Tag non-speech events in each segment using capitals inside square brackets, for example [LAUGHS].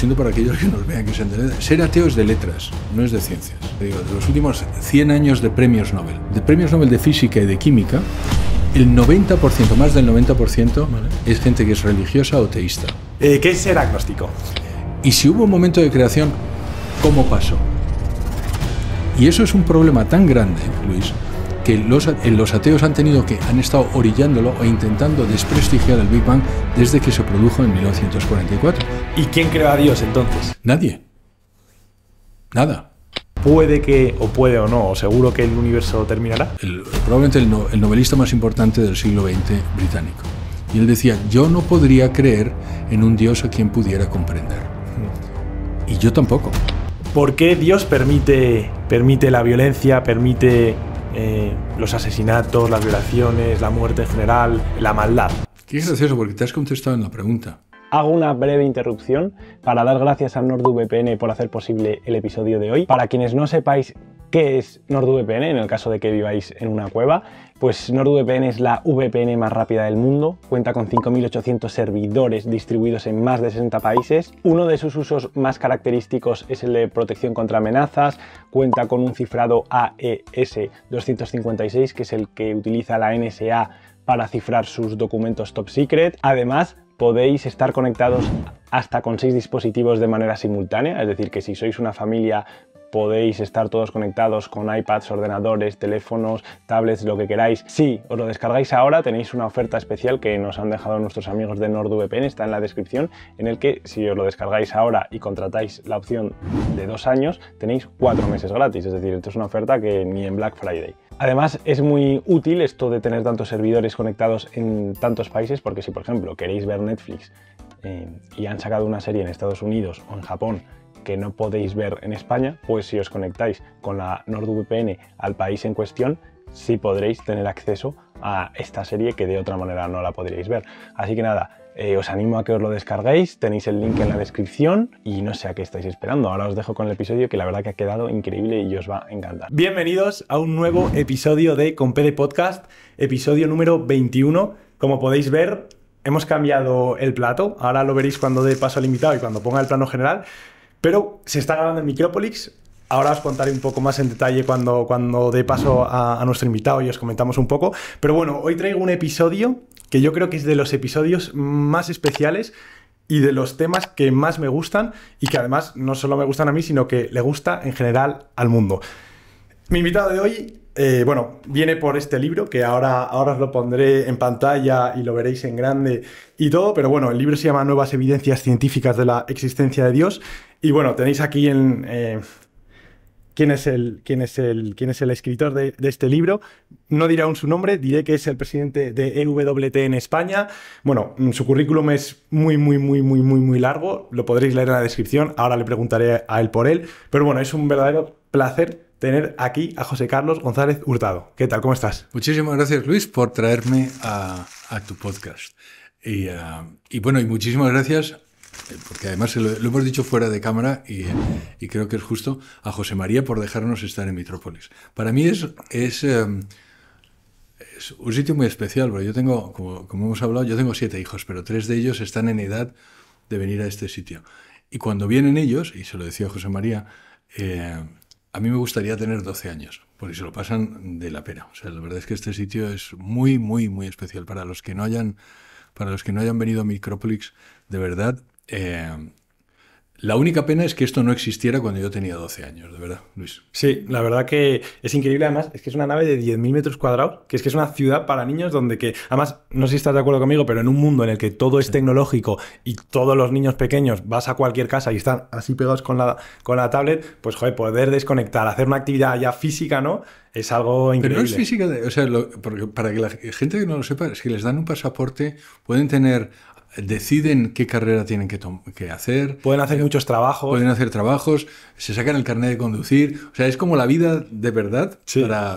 Siendo para aquellos que nos vean que se enteren, ser ateo es de letras, no es de ciencias. digo, de los últimos 100 años de premios Nobel, de premios Nobel de física y de química, el 90%, más del 90%, es gente que es religiosa o teísta. Eh, ¿Qué es ser agnóstico? Y si hubo un momento de creación, ¿cómo pasó? Y eso es un problema tan grande, Luis, eh, los, ateos han tenido que, han estado orillándolo e intentando desprestigiar el Big Bang desde que se produjo en 1944. ¿Y quién creó a Dios entonces? Nadie. Nada. Puede que, o puede o no, o seguro que el universo terminará. probablemente el, novelista más importante del siglo XX británico. Y él decía, yo no podría creer en un Dios a quien pudiera comprender. Mm. Y yo tampoco. ¿Por qué Dios permite, permite la violencia, permite eh, los asesinatos, las violaciones, la muerte en general, la maldad. Qué gracioso, porque te has contestado en la pregunta. Hago una breve interrupción para dar gracias a NordVPN por hacer posible el episodio de hoy. Para quienes no sepáis qué es NordVPN, en el caso de que viváis en una cueva, pues NordVPN es la VPN más rápida del mundo, cuenta con 5.800 servidores distribuidos en más de 60 países. Uno de sus usos más característicos es el de protección contra amenazas, cuenta con un cifrado AES 256, que es el que utiliza la NSA para cifrar sus documentos top secret. Además, podéis estar conectados hasta con seis dispositivos de manera simultánea, es decir, que si sois una familia podéis estar todos conectados con iPads, ordenadores, teléfonos, tablets, lo que queráis. Si os lo descargáis ahora, tenéis una oferta especial que nos han dejado nuestros amigos de NordVPN, está en la descripción, en el que si os lo descargáis ahora y contratáis la opción de dos años, tenéis cuatro meses gratis. Es decir, esto es una oferta que ni en Black Friday. Además, es muy útil esto de tener tantos servidores conectados en tantos países, porque si, por ejemplo, queréis ver Netflix eh, y han sacado una serie en Estados Unidos o en Japón que no podéis ver en España, pues si os conectáis con la NordVPN al país en cuestión, sí podréis tener acceso a esta serie que de otra manera no la podríais ver. Así que nada, eh, os animo a que os lo descarguéis, tenéis el link en la descripción y no sé a qué estáis esperando. Ahora os dejo con el episodio que la verdad que ha quedado increíble y os va a encantar. Bienvenidos a un nuevo episodio de Compede Podcast, episodio número 21. Como podéis ver, hemos cambiado el plato. Ahora lo veréis cuando dé paso al invitado y cuando ponga el plano general. Pero se está grabando en Micrópolis, Ahora os contaré un poco más en detalle cuando, cuando dé paso a, nuestro invitado y os comentamos un poco. Pero bueno, hoy traigo un episodio que yo creo que es de los episodios más especiales y de los temas que más me gustan y que además no solo me gustan a mí, sino que le gusta en general al mundo. Mi invitado de hoy, eh, bueno, viene por este libro, que ahora, ahora os lo pondré en pantalla y lo veréis en grande y todo, pero bueno, el libro se llama Nuevas Evidencias Científicas de la Existencia de Dios y bueno, tenéis aquí en, eh, quién, es el, quién, es el, quién es el escritor de, este libro. No diré aún su nombre, diré que es el presidente de EWT en España. Bueno, mm, su currículum es muy, muy, muy, muy, muy, muy largo. Lo podréis leer en la descripción. Ahora le preguntaré a él por él. Pero bueno, es un verdadero placer tener aquí a José Carlos González Hurtado. ¿Qué tal? ¿Cómo estás? Muchísimas gracias, Luis, por traerme a, tu podcast. Y, ah, y bueno, y muchísimas gracias eh, porque además lo, hemos dicho fuera de cámara y, creo que es justo, a José María por dejarnos estar en Mitrópolis. Para mí es, em, es, un sitio muy especial, porque yo tengo, como, hemos hablado, yo tengo siete hijos, pero tres de ellos están en edad de venir a este sitio. Y cuando vienen ellos, y se lo decía José María, eh, a mí me gustaría tener 12 años, porque se lo pasan de la pena. O sea, la verdad es que este sitio es muy, muy, muy especial. Para los que no hayan, para los que no hayan venido a Micrópolis, de verdad, Em, la única pena es que esto no existiera cuando yo tenía 12 años, de verdad, Luis. Sí, la verdad que es increíble. Además, es que es una nave de 10.000 metros cuadrados, que es que es una ciudad para niños donde que, además, no sé si estás de acuerdo conmigo, pero en un mundo en el que todo es tecnológico y todos los niños pequeños vas a cualquier casa y están así pegados con la, con la tablet, pues, joder, poder desconectar, hacer una actividad ya física, ¿no? Es algo increíble. Pero no es física, o sea, para que la gente que no lo sepa, si les dan un pasaporte, pueden tener deciden qué carrera tienen que, que hacer. Pueden hacer muchos trabajos. Pueden hacer trabajos, se sacan el carnet de conducir. O sea, es como la vida de verdad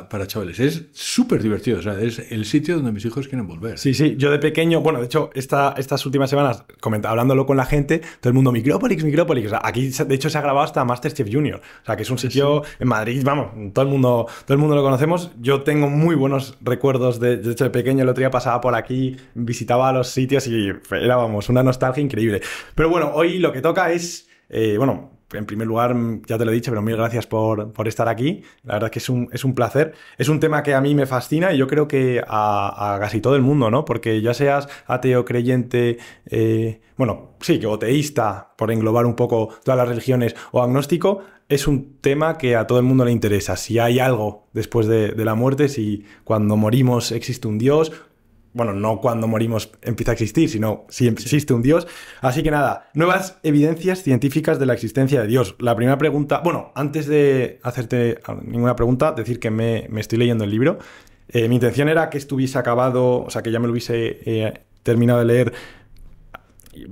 para, chavales. Es súper divertido. O sea, es el sitio donde mis hijos quieren volver. Sí, sí. Yo de pequeño, bueno, de hecho, estas últimas semanas, hablándolo con la gente, todo el mundo, Micrópolis, Micrópolis. aquí, de hecho, se ha grabado hasta Masterchef Junior. O sea, que es un sitio en Madrid, vamos, todo el, mundo, todo el mundo lo conocemos. Yo tengo muy buenos recuerdos de, de hecho, de pequeño, el otro día pasaba por aquí, visitaba los sitios y era, vamos, una nostalgia increíble. Pero bueno, hoy lo que toca es, eh, bueno, en primer lugar, ya te lo he dicho, pero mil gracias por, estar aquí. La verdad es que es un, placer. Es un tema que a mí me fascina y yo creo que a, casi todo el mundo, ¿no? Porque ya seas ateo, creyente, eh, bueno, sí, que o por englobar un poco todas las religiones, o agnóstico, es un tema que a todo el mundo le interesa. Si hay algo después de la muerte, si cuando morimos existe un Dios, bueno, no cuando morimos empieza a existir, sino si em-, existe un Dios. Así que nada, nuevas evidencias científicas de la existencia de Dios. La primera pregunta, bueno, antes de hacerte ninguna pregunta, decir que me, estoy leyendo el libro. Eh, mi intención era que estuviese acabado, o sea, que ya me lo hubiese eh, terminado de leer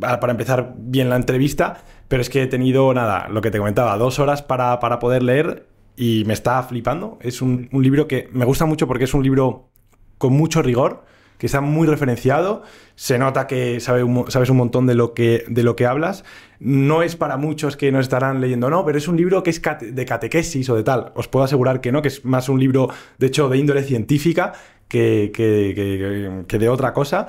ah, para empezar bien la entrevista, pero es que he tenido, nada, lo que te comentaba, dos horas para, poder leer y me está flipando. Es un libro que me gusta mucho porque es un libro con mucho rigor que está muy referenciado, se nota que sabes un montón de lo, que, de lo que hablas. No es para muchos que no estarán leyendo, no, pero es un libro que es de catequesis o de tal. Os puedo asegurar que no, que es más un libro, de hecho, de índole científica que, de otra cosa.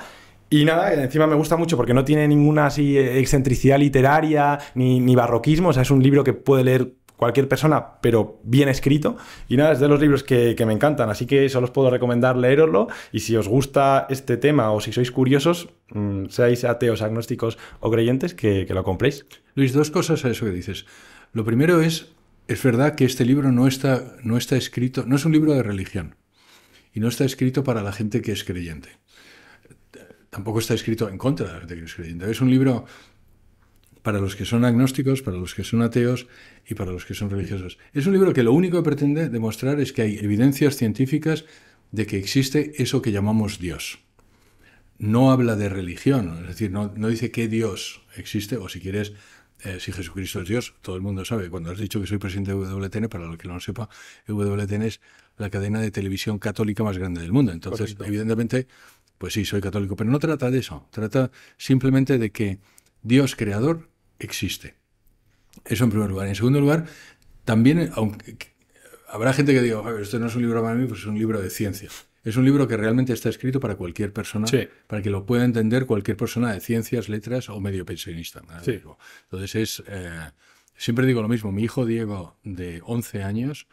Y nada, encima me gusta mucho porque no tiene ninguna así eh, excentricidad literaria ni, ni barroquismo, o sea, es un libro que puede leer cualquier persona, pero bien escrito. Y nada, es de los libros que, me encantan, así que solo os puedo recomendar leeroslo. Y si os gusta este tema o si sois curiosos, mm, seáis ateos, agnósticos o creyentes, que, lo compréis. Luis, dos cosas a eso que dices. Lo primero es, es verdad que este libro no está, no está escrito, no es un libro de religión y no está escrito para la gente que es creyente. Tampoco está escrito en contra de la gente que es creyente. Es un libro para los que son agnósticos, para los que son ateos y para los que son religiosos. Es un libro que lo único que pretende demostrar es que hay evidencias científicas de que existe eso que llamamos Dios. No habla de religión, es decir, no, dice que Dios existe, o si quieres, eh, si Jesucristo es Dios, todo el mundo sabe. Cuando has dicho que soy presidente de WTN, para los que no lo sepa, WTN es la cadena de televisión católica más grande del mundo. Entonces, evidentemente, pues sí, soy católico, pero no trata de eso, trata simplemente de que Dios creador existe. Eso en primer lugar. En segundo lugar, también, aunque habrá gente que diga, esto no es un libro para mí, pues es un libro de ciencia. Es un libro que realmente está escrito para cualquier persona, para que lo pueda entender cualquier persona de ciencias, letras o medio pensionista. Entonces es, eh, siempre digo lo mismo, mi hijo Diego de 11 años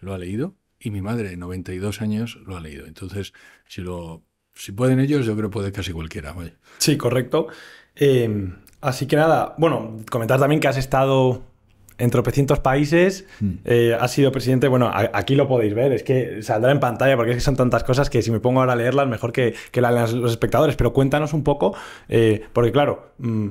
lo ha leído y mi madre de 92 años lo ha leído. Entonces, si lo si pueden ellos, yo creo que puede casi cualquiera. Sí, correcto. Eh, Así que nada, bueno, comentar también que has estado en tropecientos países, mm. eh, has sido presidente, bueno, aquí lo podéis ver, es que saldrá en pantalla porque es que son tantas cosas que si me pongo ahora a leerlas, mejor que, las los espectadores, pero cuéntanos un poco, eh, porque claro, mm,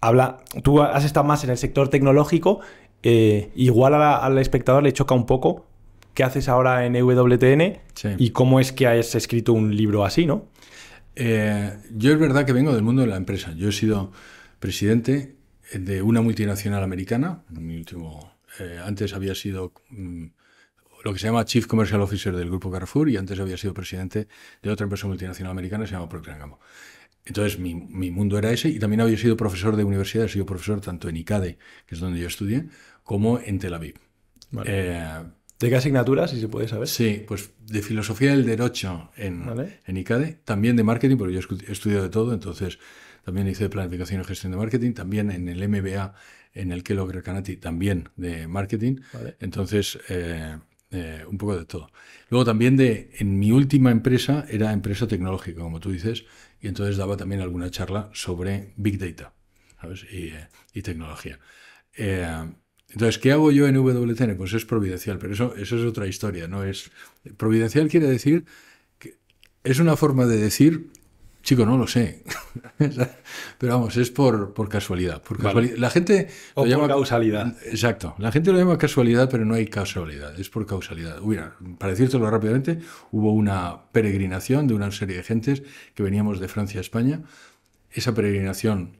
habla, tú has estado más en el sector tecnológico, eh, igual al espectador le choca un poco qué haces ahora en EWTN y cómo es que has escrito un libro así, ¿no? Eh, yo es verdad que vengo del mundo de la empresa. Yo he sido presidente de una multinacional americana. mi último, eh, antes había sido mm, lo que se llama Chief Commercial Officer del Grupo Carrefour y antes había sido presidente de otra empresa multinacional americana que se llama Procter Entonces mi, mundo era ese y también había sido profesor de universidad, he sido profesor tanto en ICADE, que es donde yo estudié, como en Tel Aviv. Vale. Eh, ¿De qué asignaturas si se puede saber? Sí, pues de filosofía del derecho en, en ICADE, también de marketing, porque yo he estudiado de todo, entonces también hice planificación y gestión de marketing, también en el MBA en el que logré también de marketing, entonces eh, eh, un poco de todo. Luego también de, en mi última empresa era empresa tecnológica, como tú dices, y entonces daba también alguna charla sobre Big Data Y, eh, y, tecnología. Entonces, ¿qué hago yo en WTN? Pues es providencial, pero eso, es otra historia, ¿no? Es, providencial quiere decir que es una forma de decir, chico, no lo sé. [LAUGHS] pero vamos, es por, casualidad. La gente o por causalidad. Exacto. La gente lo llama casualidad, pero no hay casualidad, es por causalidad. Mira, para decírtelo rápidamente, hubo una peregrinación de una serie de gentes que veníamos de Francia a España. Esa peregrinación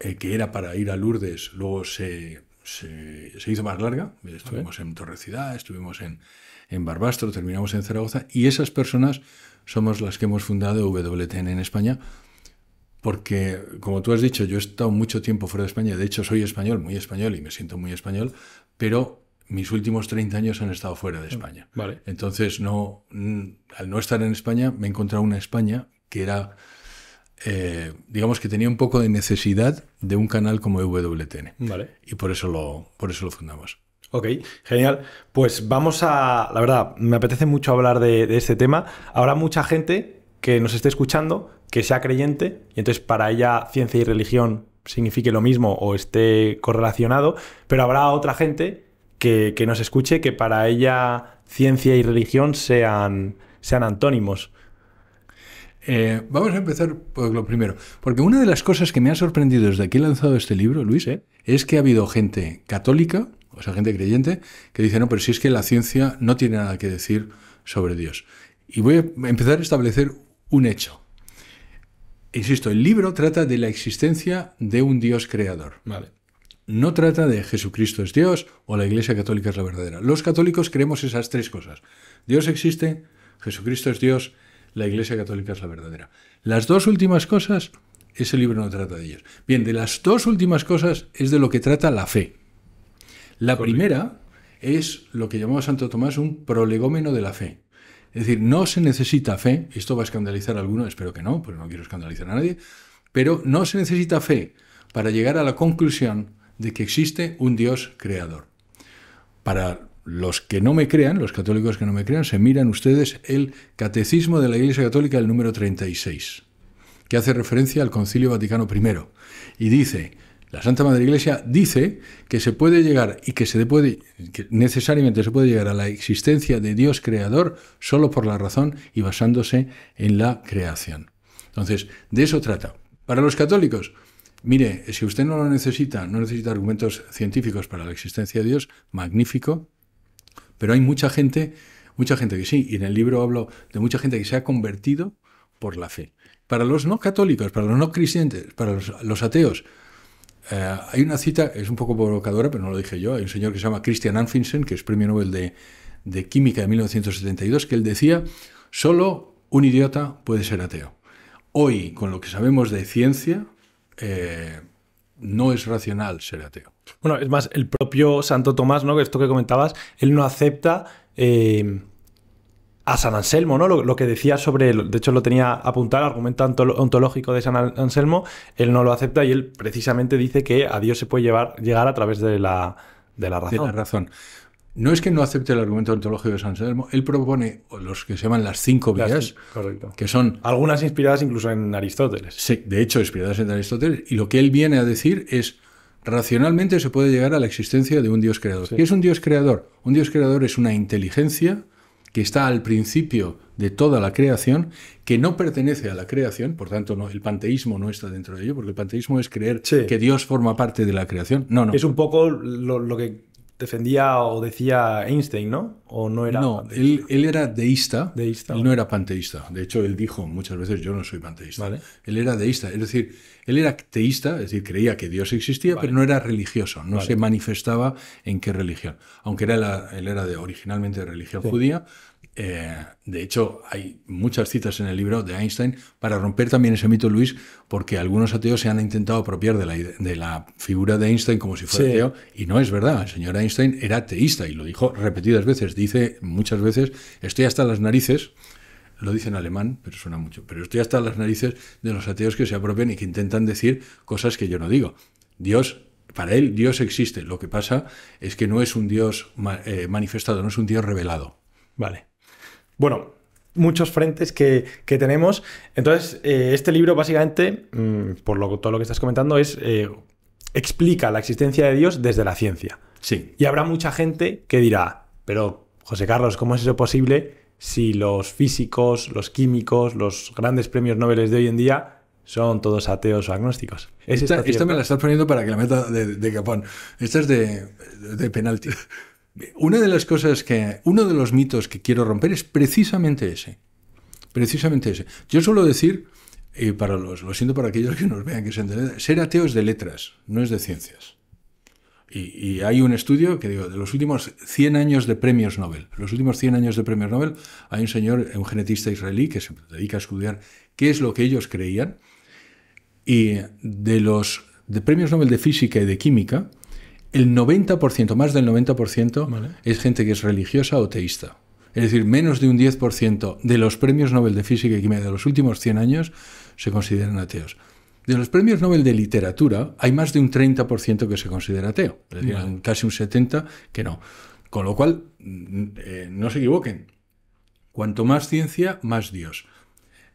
eh, que era para ir a Lourdes, luego se se, hizo más larga. Estuvimos en Torrecidad, estuvimos en, en Barbastro, terminamos en Zaragoza y esas personas somos las que hemos fundado WTN en España. Porque, como tú has dicho, yo he estado mucho tiempo fuera de España, de hecho soy español, muy español y me siento muy español, pero mis últimos 30 años han estado fuera de España. Vale. Entonces, no, al no estar en España, me he encontrado una España que era eh, digamos que tenía un poco de necesidad de un canal como WTN. Y por eso lo, por eso lo fundamos. Ok, genial. Pues vamos a, la verdad, me apetece mucho hablar de, este tema. Habrá mucha gente que nos esté escuchando, que sea creyente, y entonces para ella ciencia y religión signifique lo mismo o esté correlacionado, pero habrá otra gente que, nos escuche que para ella ciencia y religión sean, sean antónimos. Eh, vamos a empezar por lo primero, porque una de las cosas que me ha sorprendido desde que he lanzado este libro, Luis, es que ha habido gente católica, o sea, gente creyente, que dice, no, pero si es que la ciencia no tiene nada que decir sobre Dios. Y voy a empezar a establecer un hecho. Insisto, el libro trata de la existencia de un Dios creador. Vale no trata de Jesucristo es Dios o la Iglesia Católica es la verdadera. Los católicos creemos esas tres cosas. Dios existe, Jesucristo es Dios la Iglesia Católica es la verdadera. Las dos últimas cosas, ese libro no trata de ellas. Bien, de las dos últimas cosas es de lo que trata la fe. La primera es lo que llamaba Santo Tomás un prolegómeno de la fe. Es decir, no se necesita fe, esto va a escandalizar a alguno, espero que no, pero pues no quiero escandalizar a nadie, pero no se necesita fe para llegar a la conclusión de que existe un Dios creador. Para los que no me crean, los católicos que no me crean, se miran ustedes el Catecismo de la Iglesia Católica, el número 36, que hace referencia al Concilio Vaticano I. Y dice, la Santa Madre Iglesia dice que se puede llegar y que se puede, necesariamente se puede llegar a la existencia de Dios creador solo por la razón y basándose en la creación. Entonces, de eso trata. Para los católicos, mire, si usted no lo necesita, no necesita argumentos científicos para la existencia de Dios, magnífico, pero hay mucha gente, mucha gente que sí, y en el libro hablo de mucha gente que se ha convertido por la fe. Para los no católicos, para los no cristianos, para los, ateos, eh, hay una cita, es un poco provocadora, pero no lo dije yo, hay un señor que se llama Christian Anfinsen, que es premio Nobel de, Química de 1972, que él decía, solo un idiota puede ser ateo. Hoy, con lo que sabemos de ciencia, eh, no es racional ser ateo. Bueno, es más, el propio Santo Tomás, ¿no? Esto que comentabas, él no acepta eh, a San Anselmo, ¿no? Lo, que decía sobre, de hecho lo tenía apuntado, el argumento ontológico de San Anselmo, él no lo acepta y él precisamente dice que a Dios se puede llegar a través de la, de la razón. De la razón no es que no acepte el argumento ontológico de San Salmo, él propone los que se llaman las cinco vías, correcto. que son... Algunas inspiradas incluso en Aristóteles. Sí, de hecho, inspiradas en Aristóteles, y lo que él viene a decir es, racionalmente se puede llegar a la existencia de un Dios creador. Y ¿Qué es un Dios creador? Un Dios creador es una inteligencia que está al principio de toda la creación, que no pertenece a la creación, por tanto el panteísmo no está dentro de ello, porque el panteísmo es creer que Dios forma parte de la creación. No, no. Es un poco lo que defendía o decía Einstein, ¿no? ¿O no era No, él, era deísta. deísta él no era panteísta. De hecho, él dijo muchas veces, yo no soy panteísta. Vale. Él era deísta. Es decir, él era teísta, es decir, creía que Dios existía, pero no era religioso. No se manifestaba en qué religión. Aunque era él era de, originalmente de religión judía, eh, de hecho, hay muchas citas en el libro de Einstein para romper también ese mito, Luis, porque algunos ateos se han intentado apropiar de la, de la figura de Einstein como si fuera ateo, y no es verdad. El señor Einstein era ateísta y lo dijo repetidas veces. Dice muchas veces: Estoy hasta las narices. Lo dice en alemán, pero suena mucho. Pero estoy hasta las narices de los ateos que se apropian y que intentan decir cosas que yo no digo. Dios para él Dios existe. Lo que pasa es que no es un Dios eh, manifestado, no es un Dios revelado. Vale. Bueno, muchos frentes que, tenemos. Entonces, eh, este libro básicamente, mm, por todo lo que estás comentando, es eh, explica la existencia de Dios desde la ciencia. Sí. Y habrá mucha gente que dirá, pero José Carlos, ¿cómo es eso posible si los físicos, los químicos, los grandes premios Nobel de hoy en día son todos ateos o agnósticos. esta, me la estás poniendo para que la meta de, de capón. Esta es de, de penalti. Una de las cosas que, uno de los mitos que quiero romper es precisamente ese. Precisamente ese. Yo suelo decir, y para los, lo siento para aquellos que nos vean que se entienden, ser ateo es de letras, no es de ciencias. Y, hay un estudio que digo, de los últimos 100 años de premios Nobel, los últimos 100 años de premios Nobel, hay un señor, un genetista israelí que se dedica a estudiar qué es lo que ellos creían. Y de los de premios Nobel de física y de química, el 90%, más del 90%, es gente que es religiosa o teísta. Es decir, menos de un 10% de los premios Nobel de Física y Química de los últimos 100 años se consideran ateos. De los premios Nobel de Literatura, hay más de un 30% que se considera ateo. Es decir, casi un 70% que no. Con lo cual, eh, no se equivoquen. Cuanto más ciencia, más Dios.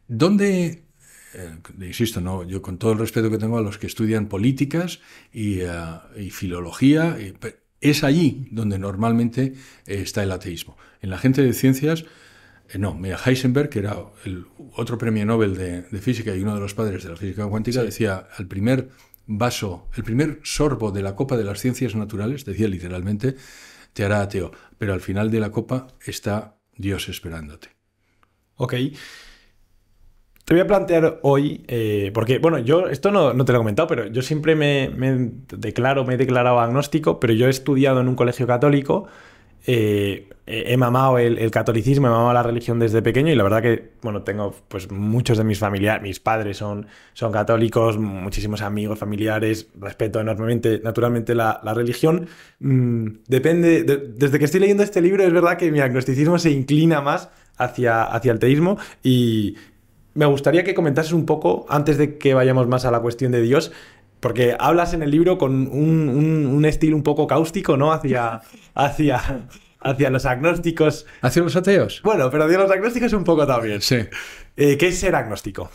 ¿Dónde eh, insisto, no, yo con todo el respeto que tengo a los que estudian políticas y, eh, filología, eh, es allí donde normalmente está el ateísmo. En la gente de ciencias, no, mira, Heisenberg, que era el otro premio Nobel de, física y uno de los padres de la física cuántica, decía al primer vaso, el primer sorbo de la copa de las ciencias naturales, decía literalmente, te hará ateo, pero al final de la copa está Dios esperándote. Ok. Te voy a plantear hoy, eh, porque, bueno, yo esto no, te lo he comentado, pero yo siempre me, declaro, me he declarado agnóstico, pero yo he estudiado en un colegio católico, eh, he mamado el, catolicismo, he mamado la religión desde pequeño y la verdad que, bueno, tengo pues muchos de mis familiares, mis padres son, son católicos, muchísimos amigos, familiares, respeto enormemente, naturalmente, la, religión. Mm, depende, desde que estoy leyendo este libro es verdad que mi agnosticismo se inclina más hacia, hacia el teísmo y, me gustaría que comentases un poco, antes de que vayamos más a la cuestión de Dios, porque hablas en el libro con un, estilo un poco cáustico, ¿no? Hacia, hacia, hacia los agnósticos. ¿Hacia los ateos? Bueno, pero hacia los agnósticos un poco también. Sí. Eh, ¿Qué es ser agnóstico?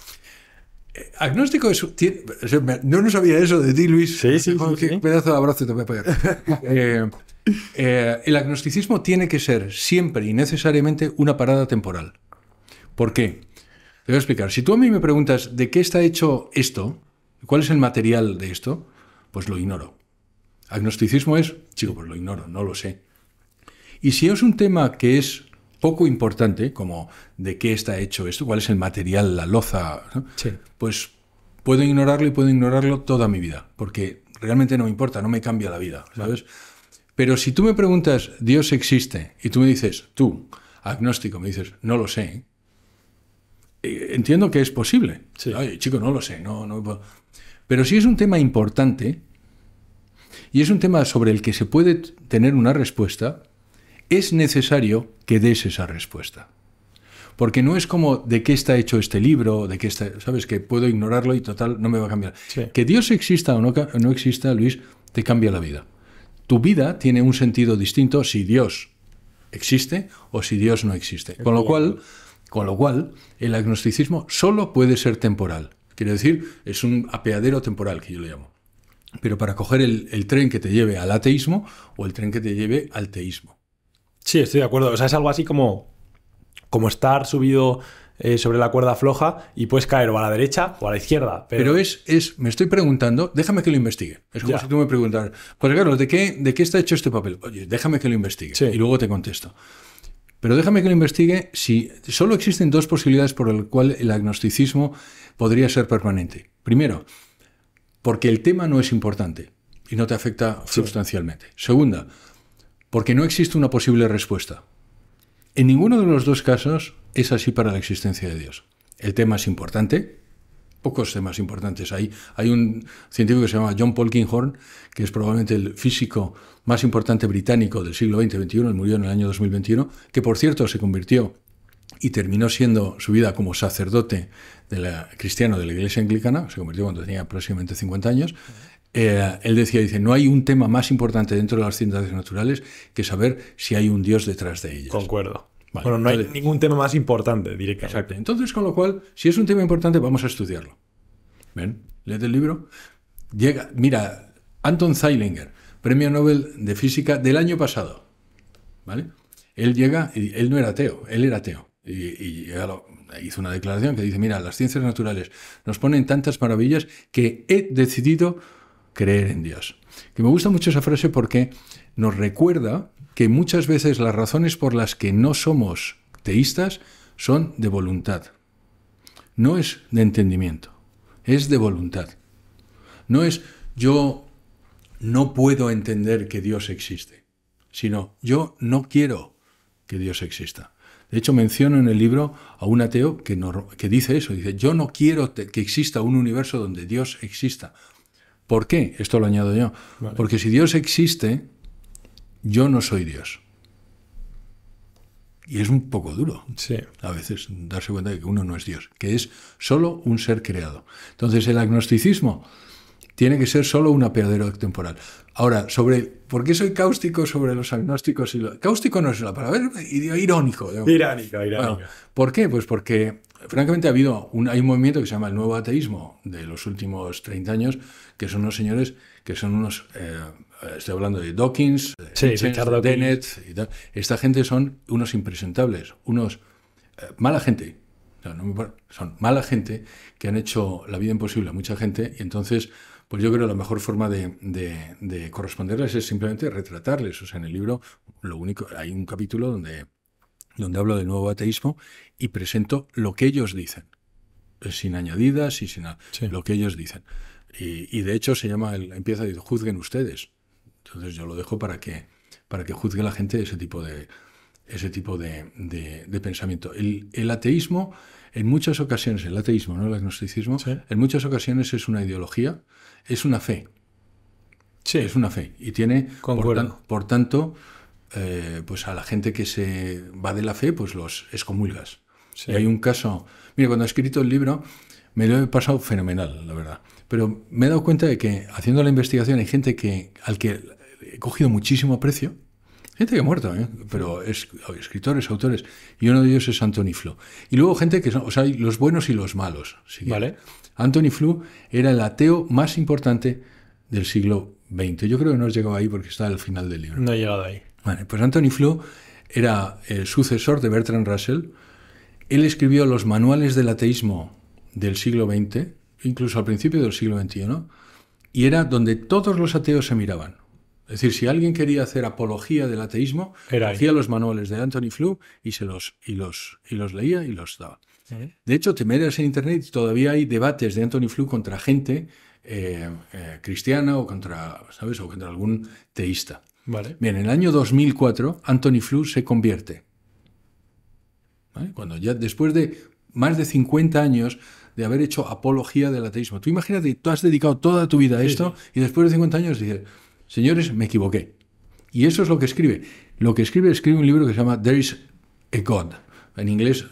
Eh, agnóstico es. no, no sabía eso de ti, Luis. Sí, sí. pedazo de abrazo te voy a poner. [LAUGHS] Eh, el agnosticismo tiene que ser siempre y necesariamente una parada temporal. ¿Por qué? Te voy a explicar. Si tú a mí me preguntas de qué está hecho esto, cuál es el material de esto, pues lo ignoro. Agnosticismo es, chico, pues lo ignoro, no lo sé. Y si es un tema que es poco importante, como de qué está hecho esto, cuál es el material, la loza, pues puedo ignorarlo y puedo ignorarlo toda mi vida, porque realmente no me importa, no me cambia la vida, ¿sabes? Pero si tú me preguntas, ¿Dios existe? Y tú me dices, tú, agnóstico, me dices, no lo sé, eh, entiendo que es posible. Sí. chico, no lo sé, no, no. Pero si es un tema importante y es un tema sobre el que se puede tener una respuesta, es necesario que des esa respuesta. Porque no es como de qué está hecho este libro, de qué está, sabes, que puedo ignorarlo y total no me va a cambiar. Que Dios exista o no, no exista, Luis, te cambia la vida. Tu vida tiene un sentido distinto si Dios existe o si Dios no existe. Con lo cual, con lo cual, el agnosticismo solo puede ser temporal. Quiere decir, es un apeadero temporal que yo le llamo. Pero para coger el, tren que te lleve al ateísmo o el tren que te lleve al teísmo. Sí, estoy de acuerdo. O sea, es algo así como, como estar subido eh, sobre la cuerda floja y puedes caer o a la derecha o a la izquierda. Pero, es, es, me estoy preguntando, déjame que lo investigue. Es como si tú me preguntaras, pues claro, ¿de qué, ¿de qué está hecho este papel? Oye, déjame que lo investigue y luego te contesto. Pero déjame que lo investigue si solo existen dos posibilidades por las cuales el agnosticismo podría ser permanente. Primero, porque el tema no es importante y no te afecta sustancialmente. Segunda, porque no existe una posible respuesta. En ninguno de los dos casos es así para la existencia de Dios. El tema es importante, pocos temas importantes ahí. Hay un científico que se llama John Polkinghorne, que es probablemente el físico más importante británico del siglo XX-XXI, él murió en el año 2021, que por cierto se convirtió y terminó siendo su vida como sacerdote de cristiano de la iglesia anglicana, se convirtió cuando tenía aproximadamente 50 años, eh, él decía, dice, no hay un tema más importante dentro de las ciencias naturales que saber si hay un Dios detrás de ellas. Concuerdo bueno, no hay ningún tema más importante directamente. Exacto. Entonces, con lo cual, si es un tema importante, vamos a estudiarlo. Ven, lee el libro. Llega, mira, Anton Zeilinger, premio Nobel de Física del año pasado. ¿Vale? Él llega, y él no era ateo, él era ateo. Y, hizo una declaración que dice, mira, las ciencias naturales nos ponen tantas maravillas que he decidido creer en Dios. Que me gusta mucho esa frase porque nos recuerda que muchas veces las razones por las que no somos teístas son de voluntad. No es de entendimiento, es de voluntad. No es yo no puedo entender que Dios existe, sino yo no quiero que Dios exista. De hecho, menciono en el libro a un ateo que, dice eso, dice, yo no quiero que exista un universo donde Dios exista. ¿Por qué? Esto lo añado yo. Porque si Dios existe, yo no soy Dios. Y es un poco duro a veces darse cuenta de que uno no es Dios, que es solo un ser creado. Entonces el agnosticismo tiene que ser solo un apeadero temporal. Ahora, sobre por qué soy cáustico sobre los agnósticos y lo... Cáustico no es la palabra, es irónico. irónico ¿Por qué? Pues porque francamente ha habido un, hay un movimiento que se llama el nuevo ateísmo de los últimos 30 años, que son unos señores que son unos... Eh, eh, estoy hablando de Dawkins, de, Esta gente son unos impresentables, unos eh, mala gente. son mala gente que han hecho la vida imposible a mucha gente y entonces pues yo creo que la mejor forma de, corresponderles es simplemente retratarles. O sea, en el libro lo único, hay un capítulo donde, hablo del nuevo ateísmo y presento lo que ellos dicen, sin añadidas y sin nada, lo que ellos dicen. Y, de hecho se llama, empieza a decir, juzguen ustedes. Entonces yo lo dejo para que, para que juzgue la gente ese tipo de, ese tipo de, pensamiento. El, ateísmo, en muchas ocasiones, el ateísmo, no el agnosticismo, en muchas ocasiones es una ideología, es una fe. Sí. Es una fe. Y tiene, por, tanto, eh, pues a la gente que se va de la fe, pues los excomulgas. Y hay un caso, mira, cuando he escrito el libro, me lo he pasado fenomenal, la verdad. Pero me he dado cuenta de que haciendo la investigación hay gente que, al que cogido muchísimo aprecio. Gente que ha muerto, ¿eh? pero es escritores, autores, y uno de ellos es Anthony Flew. Y luego gente que son, o sea, los buenos y los malos. vale. Anthony Flew era el ateo más importante del siglo XX. Yo creo que no has llegado ahí porque está al final del libro. No he llegado ahí. Vale, pues Anthony Flew era el sucesor de Bertrand Russell. Él escribió los manuales del ateísmo del siglo XX, incluso al principio del siglo XXI, y era donde todos los ateos se miraban. Es decir, si alguien quería hacer apología del ateísmo, Era hacía los manuales de Anthony Flew y se los, y los, y los leía y los daba. De hecho, te metes en internet y todavía hay debates de Anthony Flu contra gente eh, eh, cristiana o contra, ¿sabes? O contra algún teísta. Vale. Bien, en el año 2004, Anthony Flu se convierte. Cuando ya, después de más de 50 años de haber hecho apología del ateísmo. Tú imagínate, tú has dedicado toda tu vida a esto y después de 50 años dices, señores, me equivoqué. Y eso es lo que escribe. Lo que escribe, escribe un libro que se llama There is a God. En inglés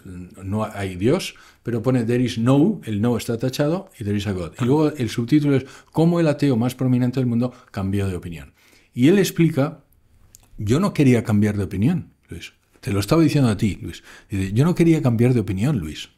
no hay Dios, pero pone There is no, el no está tachado, y There is a God. Y luego el subtítulo es Cómo el ateo más prominente del mundo cambió de opinión. Y él explica, yo no quería cambiar de opinión, Luis. Te lo estaba diciendo a ti, Luis. Dice, yo no quería cambiar de opinión, Luis.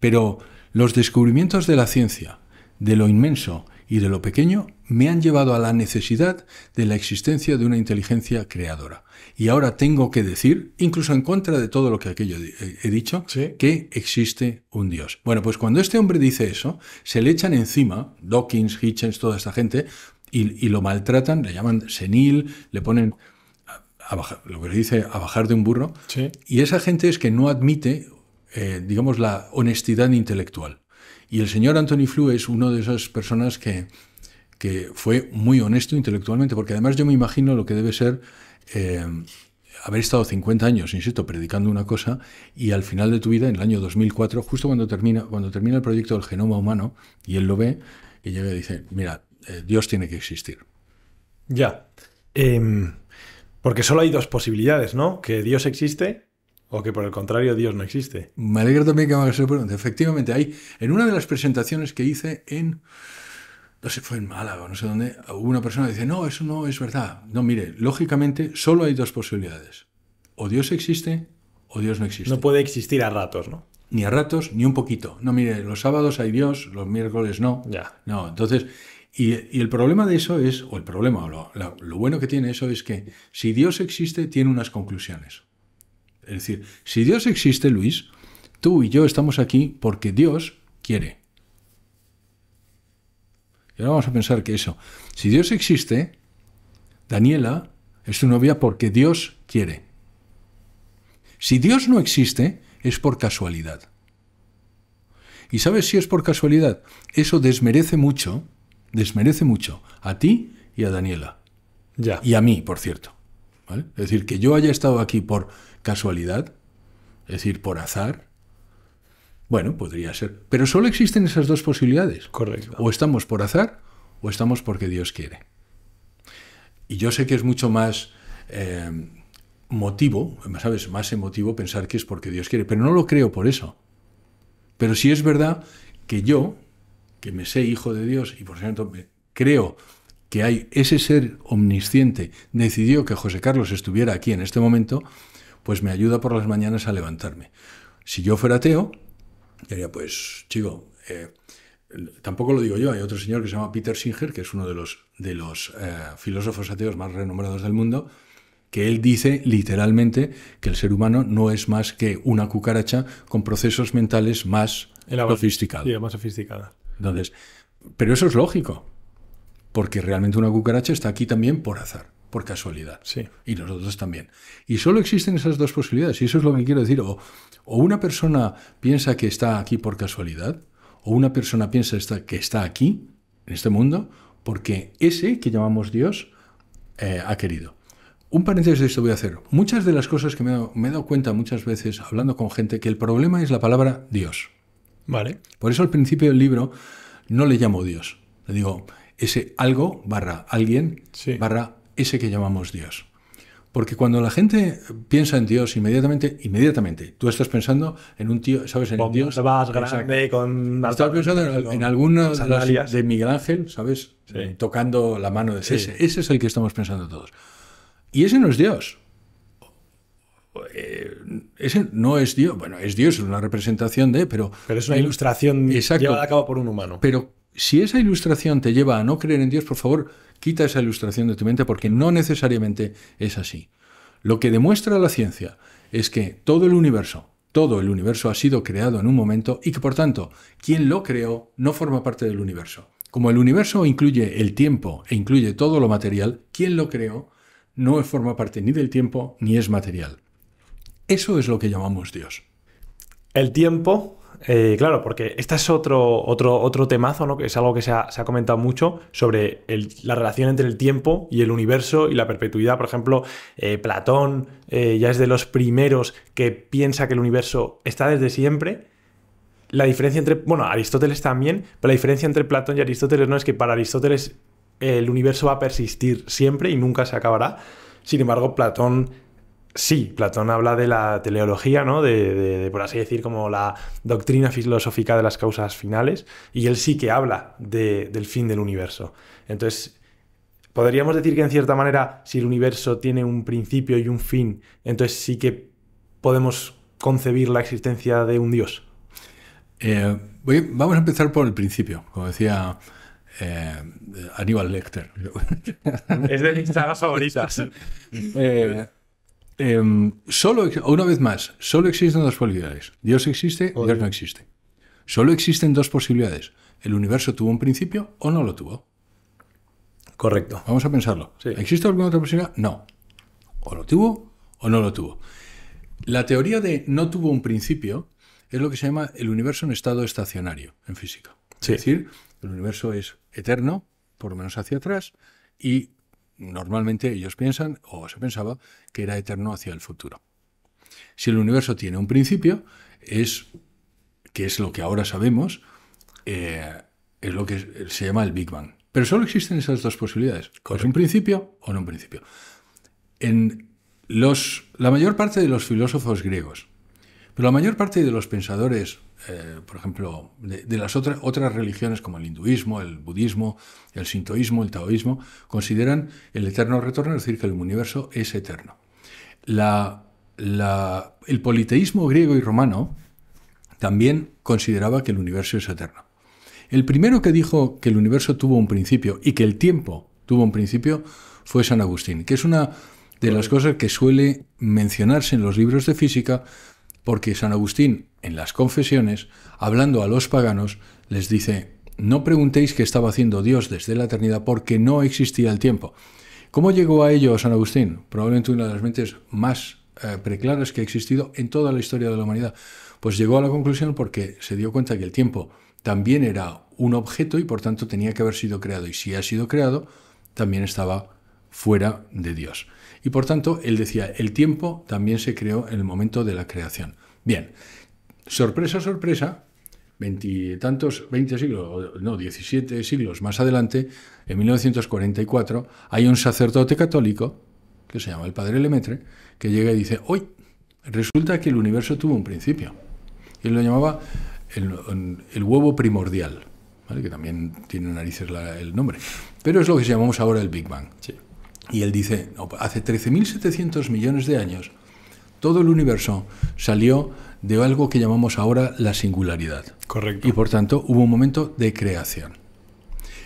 Pero los descubrimientos de la ciencia, de lo inmenso y de lo pequeño me han llevado a la necesidad de la existencia de una inteligencia creadora. Y ahora tengo que decir, incluso en contra de todo lo que aquello eh, he dicho, que existe un Dios. Bueno, pues cuando este hombre dice eso, se le echan encima, Dawkins, Hitchens, toda esta gente, y, lo maltratan, le llaman senil, le ponen a lo que le dice a bajar de un burro. Y esa gente es que no admite, eh, digamos, la honestidad intelectual. Y el señor Anthony Flew es uno de esas personas que, fue muy honesto intelectualmente, porque además yo me imagino lo que debe ser eh, haber estado 50 años, insisto, predicando una cosa y al final de tu vida, en el año 2004, justo cuando termina, cuando termina el proyecto del genoma humano y él lo ve y llega y dice, mira, eh, Dios tiene que existir. Ya. Em, porque solo hay dos posibilidades, ¿no? Que Dios existe o que por el contrario Dios no existe. Me alegro también que me hagas esa pregunta. Efectivamente, hay, en una de las presentaciones que hice en, no sé, fue en Málaga, no sé dónde, una persona dice, no, eso no es verdad. No, mire, lógicamente solo hay dos posibilidades. O Dios existe o Dios no existe. No puede existir a ratos, ¿no? Ni a ratos, ni un poquito. No, mire, los sábados hay Dios, los miércoles no. Ya. No, entonces, y, el problema de eso es, o el problema, o lo bueno que tiene eso es que si Dios existe, tiene unas conclusiones. Es decir, si Dios existe, Luis, tú y yo estamos aquí porque Dios quiere. Y ahora vamos a pensar que eso, si Dios existe, Daniela es tu novia porque Dios quiere. Si Dios no existe, es por casualidad. ¿Y sabes si es por casualidad? Eso desmerece mucho, desmerece mucho a ti y a Daniela. Ya. Y a mí, por cierto. ¿Vale? Es decir, que yo haya estado aquí por ¿Casualidad? Es decir, por azar. Bueno, podría ser. Pero solo existen esas dos posibilidades. Correcto. O estamos por azar o estamos porque Dios quiere. Y yo sé que es mucho más eh, motivo, ¿sabes? Más emotivo pensar que es porque Dios quiere, pero no lo creo por eso. Pero si es verdad que yo, que me sé hijo de Dios y por cierto, me creo que hay ese ser omnisciente, decidió que José Carlos estuviera aquí en este momento, pues me ayuda por las mañanas a levantarme. Si yo fuera ateo, diría, pues chico, eh, tampoco lo digo yo, hay otro señor que se llama Peter Singer, que es uno de los, de los eh, filósofos ateos más renombrados del mundo, que él dice literalmente que el ser humano no es más que una cucaracha con procesos mentales más sofisticados. más sofisticada. Entonces, pero eso es lógico, porque realmente una cucaracha está aquí también por azar por casualidad. Sí. Y nosotros también. Y solo existen esas dos posibilidades. Y eso es lo que quiero decir. O, una persona piensa que está aquí por casualidad, o una persona piensa que está aquí, en este mundo, porque ese que llamamos Dios eh, ha querido. Un paréntesis de esto voy a hacer. Muchas de las cosas que me, he dado cuenta muchas veces hablando con gente, que el problema es la palabra Dios. Vale. Por eso al principio del libro no le llamo Dios. Le digo ese algo barra alguien barra ese que llamamos Dios. Porque cuando la gente piensa en Dios inmediatamente, inmediatamente, tú estás pensando en un tío, ¿sabes? En Bob, Dios. grande con... Estás pensando en, alguno de, Miguel Ángel, ¿sabes? Tocando la mano de ese. Ese es el que estamos pensando todos. Y ese no es Dios. Eh, ese no es Dios. Bueno, es Dios, es una representación de, pero... Pero es una ilustración exacto, llevada a cabo por un humano. Pero si esa ilustración te lleva a no creer en Dios, por favor, Quita esa ilustración de tu mente porque no necesariamente es así. Lo que demuestra la ciencia es que todo el universo, todo el universo ha sido creado en un momento y que por tanto quien lo creó no forma parte del universo. Como el universo incluye el tiempo e incluye todo lo material, quien lo creó no forma parte ni del tiempo ni es material. Eso es lo que llamamos Dios. El tiempo eh, claro, porque este es otro, otro, otro temazo, ¿no? Que es algo que se ha, se comentado mucho sobre la relación entre el tiempo y el universo y la perpetuidad. Por ejemplo, eh, Platón eh, ya es de los primeros que piensa que el universo está desde siempre. La diferencia entre. Bueno, Aristóteles también, pero la diferencia entre Platón y Aristóteles no es que para Aristóteles el universo va a persistir siempre y nunca se acabará. Sin embargo, Platón Sí, Platón habla de la teleología, ¿no? De, por así decir, como la doctrina filosófica de las causas finales, y él sí que habla del fin del universo. Entonces, podríamos decir que en cierta manera, si el universo tiene un principio y un fin, entonces sí que podemos concebir la existencia de un Dios. Eh, vamos a empezar por el principio, como decía eh, Aníbal Lecter. es de mis sagas favoritas. [LAUGHS] Eh, Em, solo, una vez más, solo existen dos posibilidades. Dios existe, o Dios no existe. Solo existen dos posibilidades. El universo tuvo un principio o no lo tuvo. Correcto. Vamos a pensarlo. ¿Existe alguna otra posibilidad? No. O lo tuvo o no lo tuvo. La teoría de no tuvo un principio es lo que se llama el universo en estado estacionario en física. Es decir, el universo es eterno, por lo menos hacia atrás, y normalmente ellos piensan, o se pensaba, que era eterno hacia el futuro. Si el universo tiene un principio, es, que es lo que ahora sabemos, eh, es lo que se llama el Big Bang. Pero solo existen esas dos posibilidades, con un principio o no un principio. En los, la mayor parte de los filósofos griegos, pero la mayor parte de los pensadores eh, por ejemplo, de, las otras religiones como el hinduismo, el budismo, el sintoísmo, el taoísmo, consideran el eterno retorno, es decir, que el universo es eterno. el politeísmo griego y romano también consideraba que el universo es eterno. El primero que dijo que el universo tuvo un principio y que el tiempo tuvo un principio fue San Agustín, que es una de las cosas que suele mencionarse en los libros de física porque San Agustín, en las confesiones, hablando a los paganos, les dice, no preguntéis qué estaba haciendo Dios desde la eternidad porque no existía el tiempo. ¿Cómo llegó a ello San Agustín? Probablemente una de las mentes más eh, preclaras que ha existido en toda la historia de la humanidad. Pues llegó a la conclusión porque se dio cuenta que el tiempo también era un objeto y por tanto tenía que haber sido creado. Y si ha sido creado, también estaba fuera de Dios. Y por tanto, él decía, el tiempo también se creó en el momento de la creación. Bien, sorpresa, sorpresa, veintitantos, veinte siglos, no, diecisiete siglos más adelante, en 1944, hay un sacerdote católico, que se llama el Padre Lemetre, que llega y dice, hoy resulta que el universo tuvo un principio. él lo llamaba el, huevo primordial, que también tiene narices el nombre. Pero es lo que llamamos ahora el Big Bang. Sí. Y él dice, no, pues, hace 13.700 millones de años, todo el universo salió de algo que llamamos ahora la singularidad. Correcto. Y por tanto, hubo un momento de creación.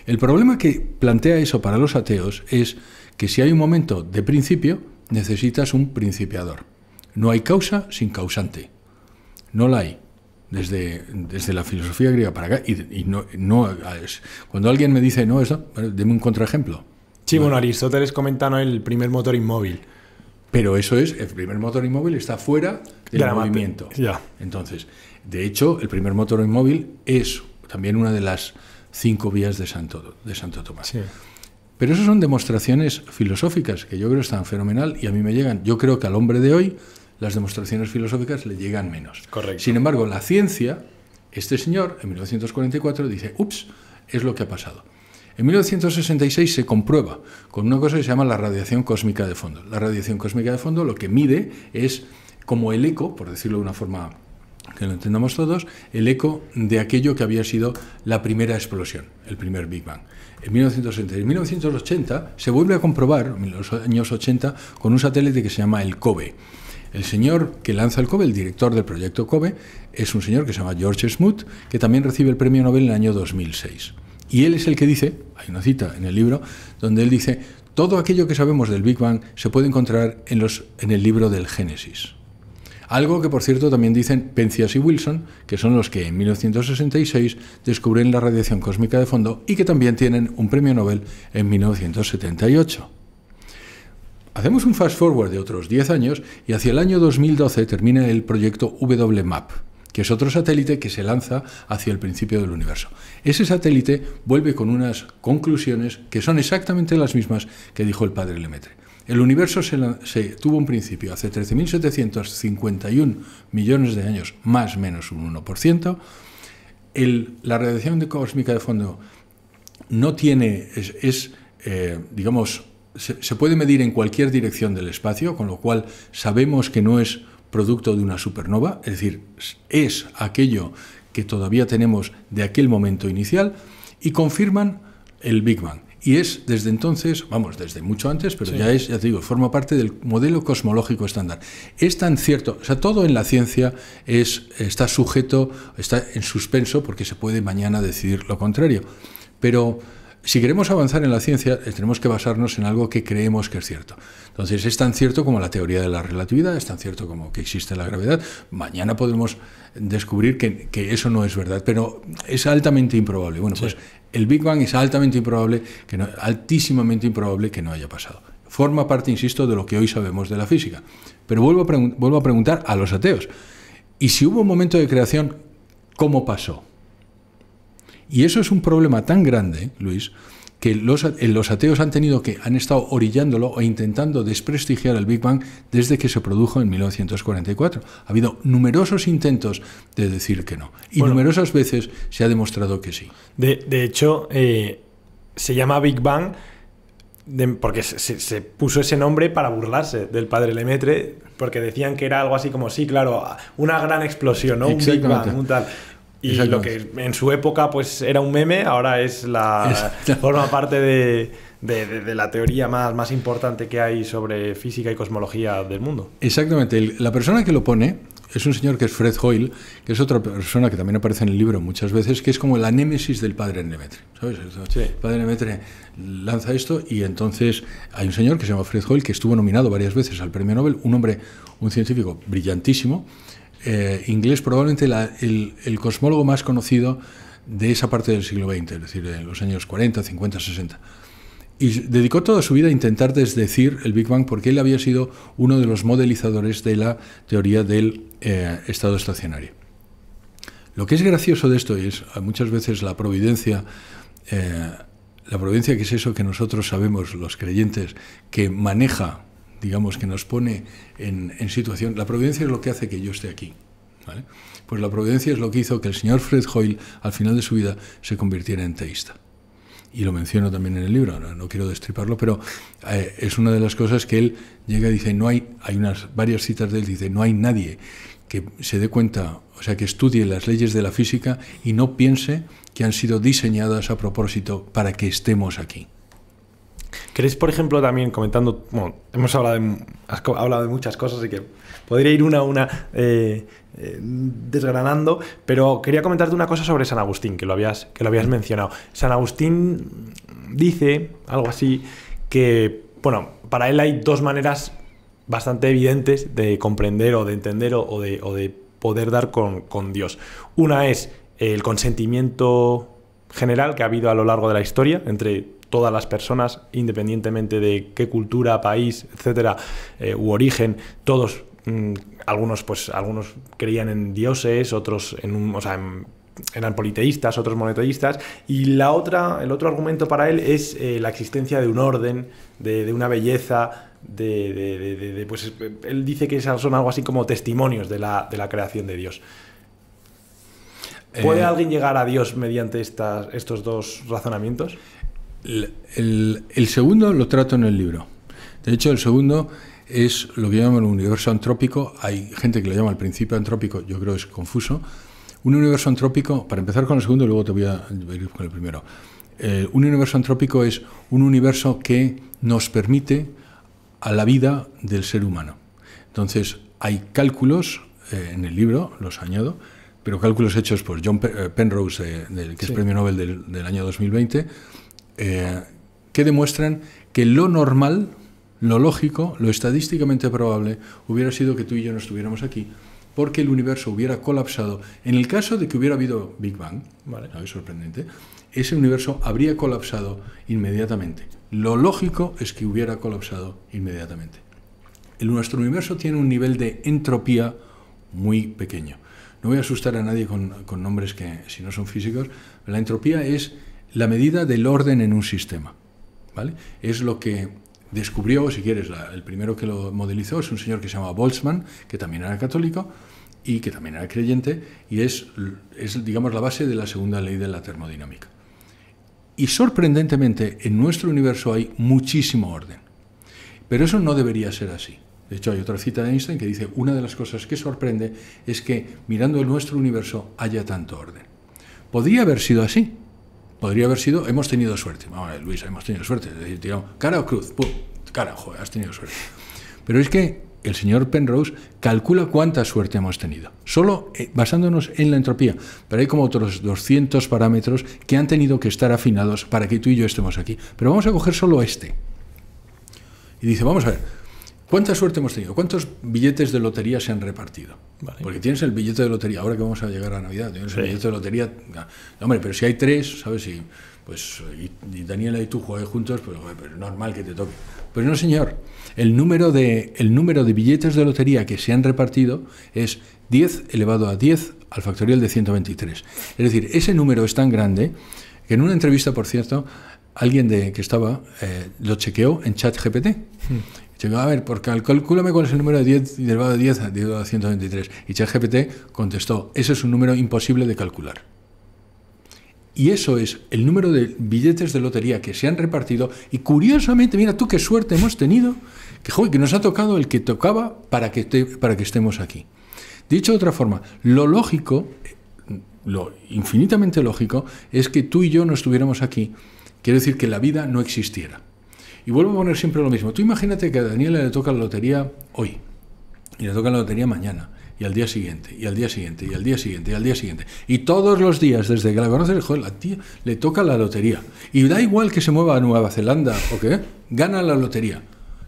El problema que plantea eso para los ateos es que si hay un momento de principio, necesitas un principiador. No hay causa sin causante. No la hay. Desde, desde la filosofía griega para acá. Y, no, no, cuando alguien me dice, no, eso, deme un contraejemplo. Sí, bueno, Aristóteles comenta el primer motor inmóvil. Pero eso es, el primer motor inmóvil está fuera del movimiento. Ya. Entonces, de hecho, el primer motor inmóvil es también una de las cinco vías de Santo, de Santo Tomás. Sí. Pero eso son demostraciones filosóficas que yo creo están fenomenal y a mí me llegan. Yo creo que al hombre de hoy las demostraciones filosóficas le llegan menos. Correcto. Sin embargo, la ciencia, este señor en 1944 dice, ups, es lo que ha pasado. En 1966 se comprueba con una cosa que se llama la radiación cósmica de fondo. La radiación cósmica de fondo lo que mide es como el eco, por decirlo de una forma que lo entendamos todos, el eco de aquello que había sido la primera explosión, el primer Big Bang. En 1960 1980 se vuelve a comprobar, en los años 80, con un satélite que se llama el COBE. El señor que lanza el COBE, el director del proyecto COBE, es un señor que se llama George Smoot, que también recibe el premio Nobel en el año 2006. Y él es el que dice, hay una cita en el libro, donde él dice, todo aquello que sabemos del Big Bang se puede encontrar en, el libro del Génesis. Algo que, por cierto, también dicen Penzias y Wilson, que son los que en 1966 descubren la radiación cósmica de fondo y que también tienen un premio Nobel en 1978. Hacemos un fast forward de otros 10 años y hacia el año 2012 termina el proyecto WMAP, que es otro satélite que se lanza hacia el principio del universo. Ese satélite vuelve con unas conclusiones que son exactamente las mismas que dijo el padre Lemaitre. El universo se, tuvo un principio hace 13.751 millones de años, más menos un 1%. la radiación de cósmica de fondo no tiene, es, eh, digamos, se, puede medir en cualquier dirección del espacio, con lo cual sabemos que no es producto de una supernova, es decir, es aquello que todavía tenemos de aquel momento inicial, y confirman el Big Bang. Y es desde entonces, vamos, desde mucho antes, pero ya es, ya te digo, forma parte del modelo cosmológico estándar. Es tan cierto, o sea, todo en la ciencia es, está sujeto, está en suspenso porque se puede mañana decidir lo contrario. Pero si queremos avanzar en la ciencia, eh, tenemos que basarnos en algo que creemos que es cierto. Entonces, es tan cierto como la teoría de la relatividad, es tan cierto como que existe la gravedad. Mañana podemos descubrir que, eso no es verdad, pero es altamente improbable. Bueno, pues el Big Bang es altamente improbable, que no, altísimamente improbable que no haya pasado. Forma parte, insisto, de lo que hoy sabemos de la física. Pero vuelvo vuelvo a preguntar a los ateos. ¿Y si hubo un momento de creación, cómo pasó? Y eso es un problema tan grande, Luis, que los, eh, ateos han tenido que, han estado orillándolo o e intentando desprestigiar el Big Bang desde que se produjo en 1944. Ha habido numerosos intentos de decir que no. Y numerosas veces se ha demostrado que sí. De, hecho, eh, se llama Big Bang porque se, puso ese nombre para burlarse del padre Lemetre, porque decían que era algo así como, sí, claro, una gran explosión, ¿no? Un Big Bang, un tal. Y lo que en su época pues era un meme, ahora es la forma parte de, de, la teoría más, más importante que hay sobre física y cosmología del mundo. Exactamente. La persona que lo pone es un señor que es Fred Hoyle, que es otra persona que también aparece en el libro muchas veces, que es como la némesis del padre Nemetre. El padre Nemetre lanza esto y entonces hay un señor que se llama Fred Hoyle, que estuvo nominado varias veces al premio Nobel, un hombre, un científico brillantísimo eh, inglés, probablemente el, cosmólogo más conocido de esa parte del siglo XX, es decir, en los años 40, 50, 60. Y dedicó toda su vida a intentar desdecir el Big Bang porque él había sido uno de los modelizadores de la teoría del eh, estado estacionario. Lo que es gracioso de esto es muchas veces la providencia, eh, la providencia que es eso que nosotros sabemos, los creyentes, que maneja digamos, que nos pone en, situación. La providencia es lo que hace que yo esté aquí. Pues la providencia es lo que hizo que el señor Fred Hoyle, al final de su vida, se convirtiera en teísta. Y lo menciono también en el libro, no, quiero destriparlo, pero eh, es una de las cosas que él llega y dice, no hay, hay unas varias citas de él, dice, no hay nadie que se dé cuenta, o sea, que estudie las leyes de la física y no piense que han sido diseñadas a propósito para que estemos aquí. ¿Crees, por ejemplo, también comentando, bueno, hemos hablado de, hablado de muchas cosas y que podría ir una a una eh, eh, desgranando, pero quería comentarte una cosa sobre San Agustín, que lo habías, que lo habías mencionado. San Agustín dice algo así que, bueno, para él hay dos maneras bastante evidentes de comprender o de entender o, de, poder dar con Dios. Una es el consentimiento general que ha habido a lo largo de la historia entre todas las personas, independientemente de qué cultura, país, etcétera, eh, u origen, todos, mm, algunos, pues, algunos creían en dioses, otros en un, eran politeístas, otros monoteístas, y la otra, el otro argumento para él es eh, la existencia de un orden, de, una belleza, de, pues él dice que son algo así como testimonios de la, creación de Dios. ¿Puede eh, alguien llegar a Dios mediante estas, estos dos razonamientos? El, segundo lo trato en el libro. De hecho, el segundo es lo que llaman el universo antrópico. Hay gente que lo llama el principio antrópico, yo creo que es confuso. Un universo antrópico, para empezar con el segundo, luego te voy a ir con el primero. Eh, un universo antrópico es un universo que nos permite a la vida del ser humano. Entonces, hay cálculos eh, en el libro, los añado, pero cálculos hechos por John eh, Penrose, del, que es premio Nobel del año 2020 eh, que demuestran que lo normal, lo lógico, lo estadísticamente probable hubiera sido que tú y yo no estuviéramos aquí porque el universo hubiera colapsado. En el caso de que hubiera habido Big Bang, vale. Es Sorprendente, ese universo habría colapsado inmediatamente. Lo lógico es que hubiera colapsado inmediatamente. El, nuestro universo tiene un nivel de entropía muy pequeño. No voy a asustar a nadie con nombres que, si no son físicos, la entropía es la medida del orden en un sistema. ¿vale? Es lo que descubrió, si quieres, el primero que lo modelizó es un señor que se llama Boltzmann, que también era católico y que también era creyente, y es, es, digamos, la base de la segunda ley de la termodinámica. Y sorprendentemente, en nuestro universo hay muchísimo orden. Pero eso no debería ser así. De hecho, hay otra cita de Einstein que dice, una de las cosas que sorprende es que mirando el nuestro universo haya tanto orden. Podría haber sido así, podría haber sido, hemos tenido suerte. Vamos a ver, Luis, hemos tenido suerte. Es decir, digamos, cara o cruz, ¡pum! cara, joder, has tenido suerte. Pero es que el señor Penrose calcula cuánta suerte hemos tenido, solo eh, basándonos en la entropía. Pero hay como otros 200 parámetros que han tenido que estar afinados para que tú y yo estemos aquí. Pero vamos a coger solo este. Y dice, vamos a ver, ¿cuánta suerte hemos tenido? ¿Cuántos billetes de lotería se han repartido? Porque tienes el billete de lotería, ahora que vamos a llegar a Navidad, tienes el billete de lotería. hombre, pero si hay tres, ¿sabes? Y, pues, Daniela y tú jugáis juntos, pues, normal que te toque. Pues no, señor. El número, de, el número de billetes de lotería que se han repartido es 10 elevado a 10 al factorial de 123. Es decir, ese número es tan grande que en una entrevista, por cierto, alguien de, que estaba eh, lo chequeó en ChatGPT. GPT. Hmm. Dice, a ver, porque me cuál es el número de 10 derivado de 10 a 123. Y ChatGPT contestó, ese es un número imposible de calcular. Y eso es el número de billetes de lotería que se han repartido. Y curiosamente, mira tú qué suerte hemos tenido, que, que nos ha tocado el que tocaba para que, para que estemos aquí. Dicho de otra forma, lo lógico, lo infinitamente lógico, es que tú y yo no estuviéramos aquí. Quiero decir que la vida no existiera. Y vuelvo a poner siempre lo mismo. Tú imagínate que a Daniela le toca la lotería hoy, y le toca la lotería mañana, y al día siguiente, y al día siguiente, y al día siguiente, y al día siguiente. Y todos los días, desde que la conoces, joder, la tía le toca la lotería. Y da igual que se mueva a Nueva Zelanda o qué, gana la lotería.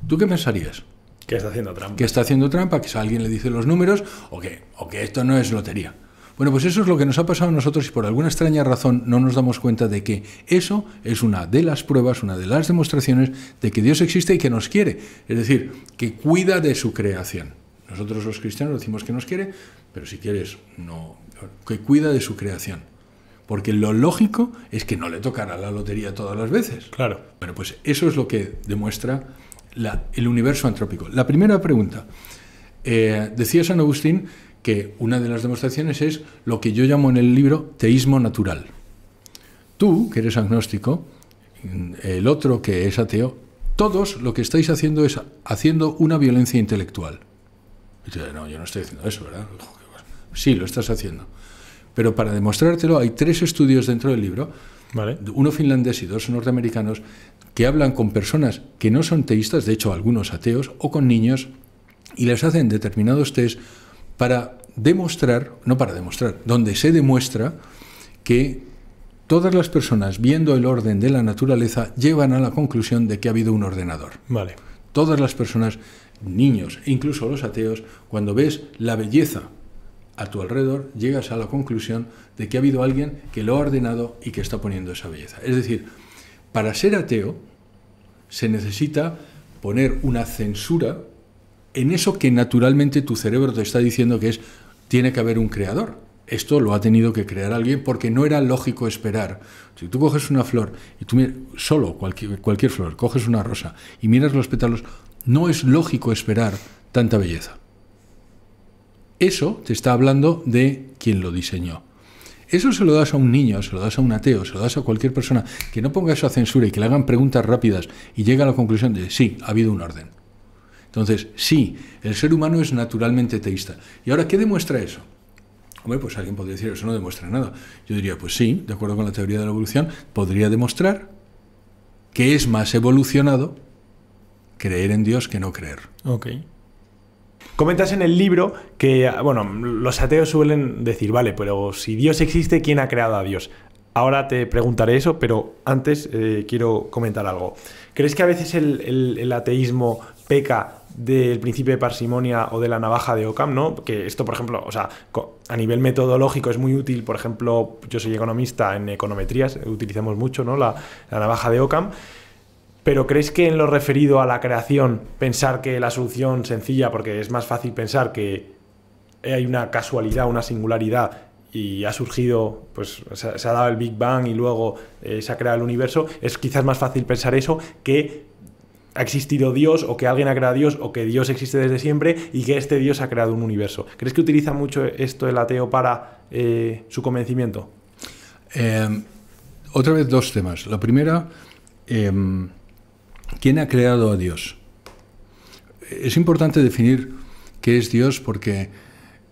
¿Tú qué pensarías? Que está haciendo trampa. Que está haciendo trampa, que alguien le dice los números, o o que esto no es lotería. Bueno, pues eso es lo que nos ha pasado a nosotros y por alguna extraña razón no nos damos cuenta de que eso es una de las pruebas, una de las demostraciones de que Dios existe y que nos quiere. Es decir, que cuida de su creación. Nosotros los cristianos decimos que nos quiere, pero si quieres, no. Que cuida de su creación. Porque lo lógico es que no le tocará la lotería todas las veces. Claro. Bueno, pues eso es lo que demuestra el universo antrópico. La primera pregunta. Eh, decía San Agustín que una de las demostraciones es lo que yo llamo en el libro teísmo natural. Tú, que eres agnóstico, el otro que es ateo, todos lo que estáis haciendo es haciendo una violencia intelectual. no, yo no estoy diciendo eso, ¿verdad? Sí, lo estás haciendo. Pero para demostrártelo hay tres estudios dentro del libro, uno finlandés y dos norteamericanos, que hablan con personas que no son teístas, de hecho algunos ateos, o con niños, y les hacen determinados test para demostrar, no para demostrar, donde se demuestra que todas las personas viendo el orden de la naturaleza llevan a la conclusión de que ha habido un ordenador. Vale. Todas las personas, niños incluso los ateos, cuando ves la belleza a tu alrededor, llegas a la conclusión de que ha habido alguien que lo ha ordenado y que está poniendo esa belleza. Es decir, para ser ateo se necesita poner una censura en eso que naturalmente tu cerebro te está diciendo que es, tiene que haber un creador. Esto lo ha tenido que crear alguien porque no era lógico esperar. Si tú coges una flor y tú miras, solo cualquier, cualquier flor, coges una rosa y miras los pétalos, no es lógico esperar tanta belleza. Eso te está hablando de quien lo diseñó. Eso se lo das a un niño, se lo das a un ateo, se lo das a cualquier persona que no ponga eso a censura y que le hagan preguntas rápidas y llega a la conclusión de sí, ha habido un orden. Entonces, sí, el ser humano es naturalmente teísta. ¿Y ahora qué demuestra eso? Hombre, pues alguien podría decir, eso no demuestra nada. Yo diría, pues sí, de acuerdo con la teoría de la evolución, podría demostrar que es más evolucionado creer en Dios que no creer. Ok. Comentas en el libro que, bueno, los ateos suelen decir, vale, pero si Dios existe, ¿quién ha creado a Dios? Ahora te preguntaré eso, pero antes eh, quiero comentar algo. ¿Crees que a veces el, ateísmo peca del principio de parsimonia o de la navaja de Ockham, ¿no? Que esto, por ejemplo, o sea, a nivel metodológico es muy útil, por ejemplo, yo soy economista en econometrías, eh, utilizamos mucho, ¿no? La, navaja de Ockham. Pero ¿crees que en lo referido a la creación, pensar que la solución sencilla, porque es más fácil pensar que hay una casualidad, una singularidad y ha surgido, pues se ha, dado el Big Bang y luego eh, se ha creado el universo, es quizás más fácil pensar eso que ha existido Dios o que alguien ha creado Dios o que Dios existe desde siempre y que este Dios ha creado un universo. ¿Crees que utiliza mucho esto el ateo para eh, su convencimiento? Em, otra vez dos temas. La primera, em, ¿quién ha creado a Dios? Es importante definir qué es Dios porque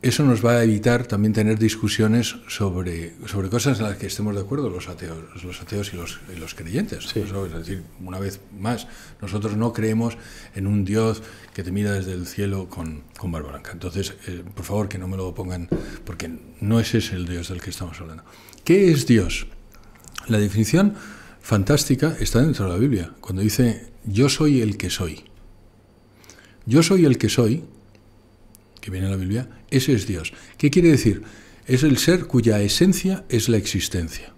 eso nos va a evitar también tener discusiones sobre, sobre cosas en las que estemos de acuerdo los ateos, los ateos y los, creyentes. es decir, una vez más, nosotros no creemos en un Dios que te mira desde el cielo con, con barba blanca. Entonces, eh, por favor, que no me lo pongan, porque no es ese el Dios del que estamos hablando. ¿Qué es Dios? La definición fantástica está dentro de la Biblia, cuando dice, yo soy el que soy. Yo soy el que soy que viene la Biblia, ese es Dios. ¿Qué quiere decir? Es el ser cuya esencia es la existencia.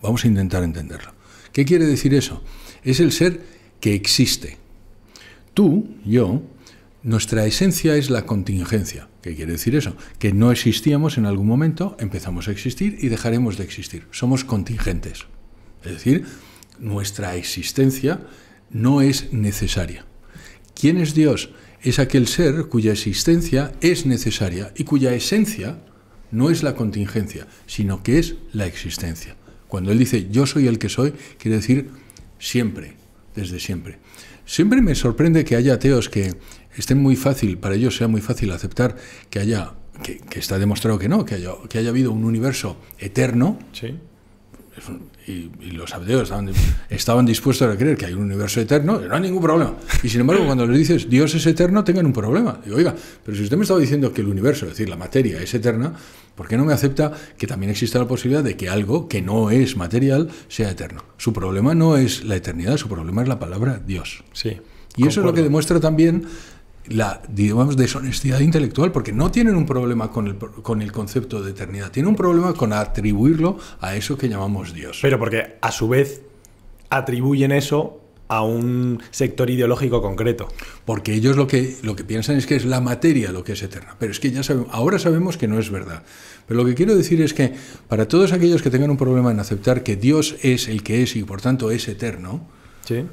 Vamos a intentar entenderlo. ¿Qué quiere decir eso? Es el ser que existe. Tú, yo, nuestra esencia es la contingencia. ¿Qué quiere decir eso? Que no existíamos en algún momento, empezamos a existir y dejaremos de existir. Somos contingentes. Es decir, nuestra existencia no es necesaria. ¿Quién es Dios? es aquel ser cuya existencia es necesaria y cuya esencia no es la contingencia, sino que es la existencia. Cuando él dice yo soy el que soy, quiere decir siempre, desde siempre. Siempre me sorprende que haya ateos que estén muy fácil, para ellos sea muy fácil aceptar que haya, que, está demostrado que no, que haya, que haya habido un universo eterno. Sí y, los ateos estaban, dispuestos a creer que hay un universo eterno, no hay ningún problema. Y sin embargo, cuando le dices Dios es eterno, tengan un problema. Digo, oiga, pero si usted me estaba diciendo que el universo, es decir, la materia, es eterna, ¿por qué no me acepta que también exista la posibilidad de que algo que no es material sea eterno? Su problema no es la eternidad, su problema es la palabra Dios. Sí. Y eso es lo que demuestra también la, digamos, deshonestidad intelectual, porque no tienen un problema con el, con el concepto de eternidad, tienen un problema con atribuirlo a eso que llamamos Dios. Pero porque a su vez atribuyen eso a un sector ideológico concreto. Porque ellos lo que, lo que piensan es que es la materia lo que es eterna. Pero es que ya sabemos, ahora sabemos que no es verdad. Pero lo que quiero decir es que para todos aquellos que tengan un problema en aceptar que Dios es el que es y por tanto es eterno,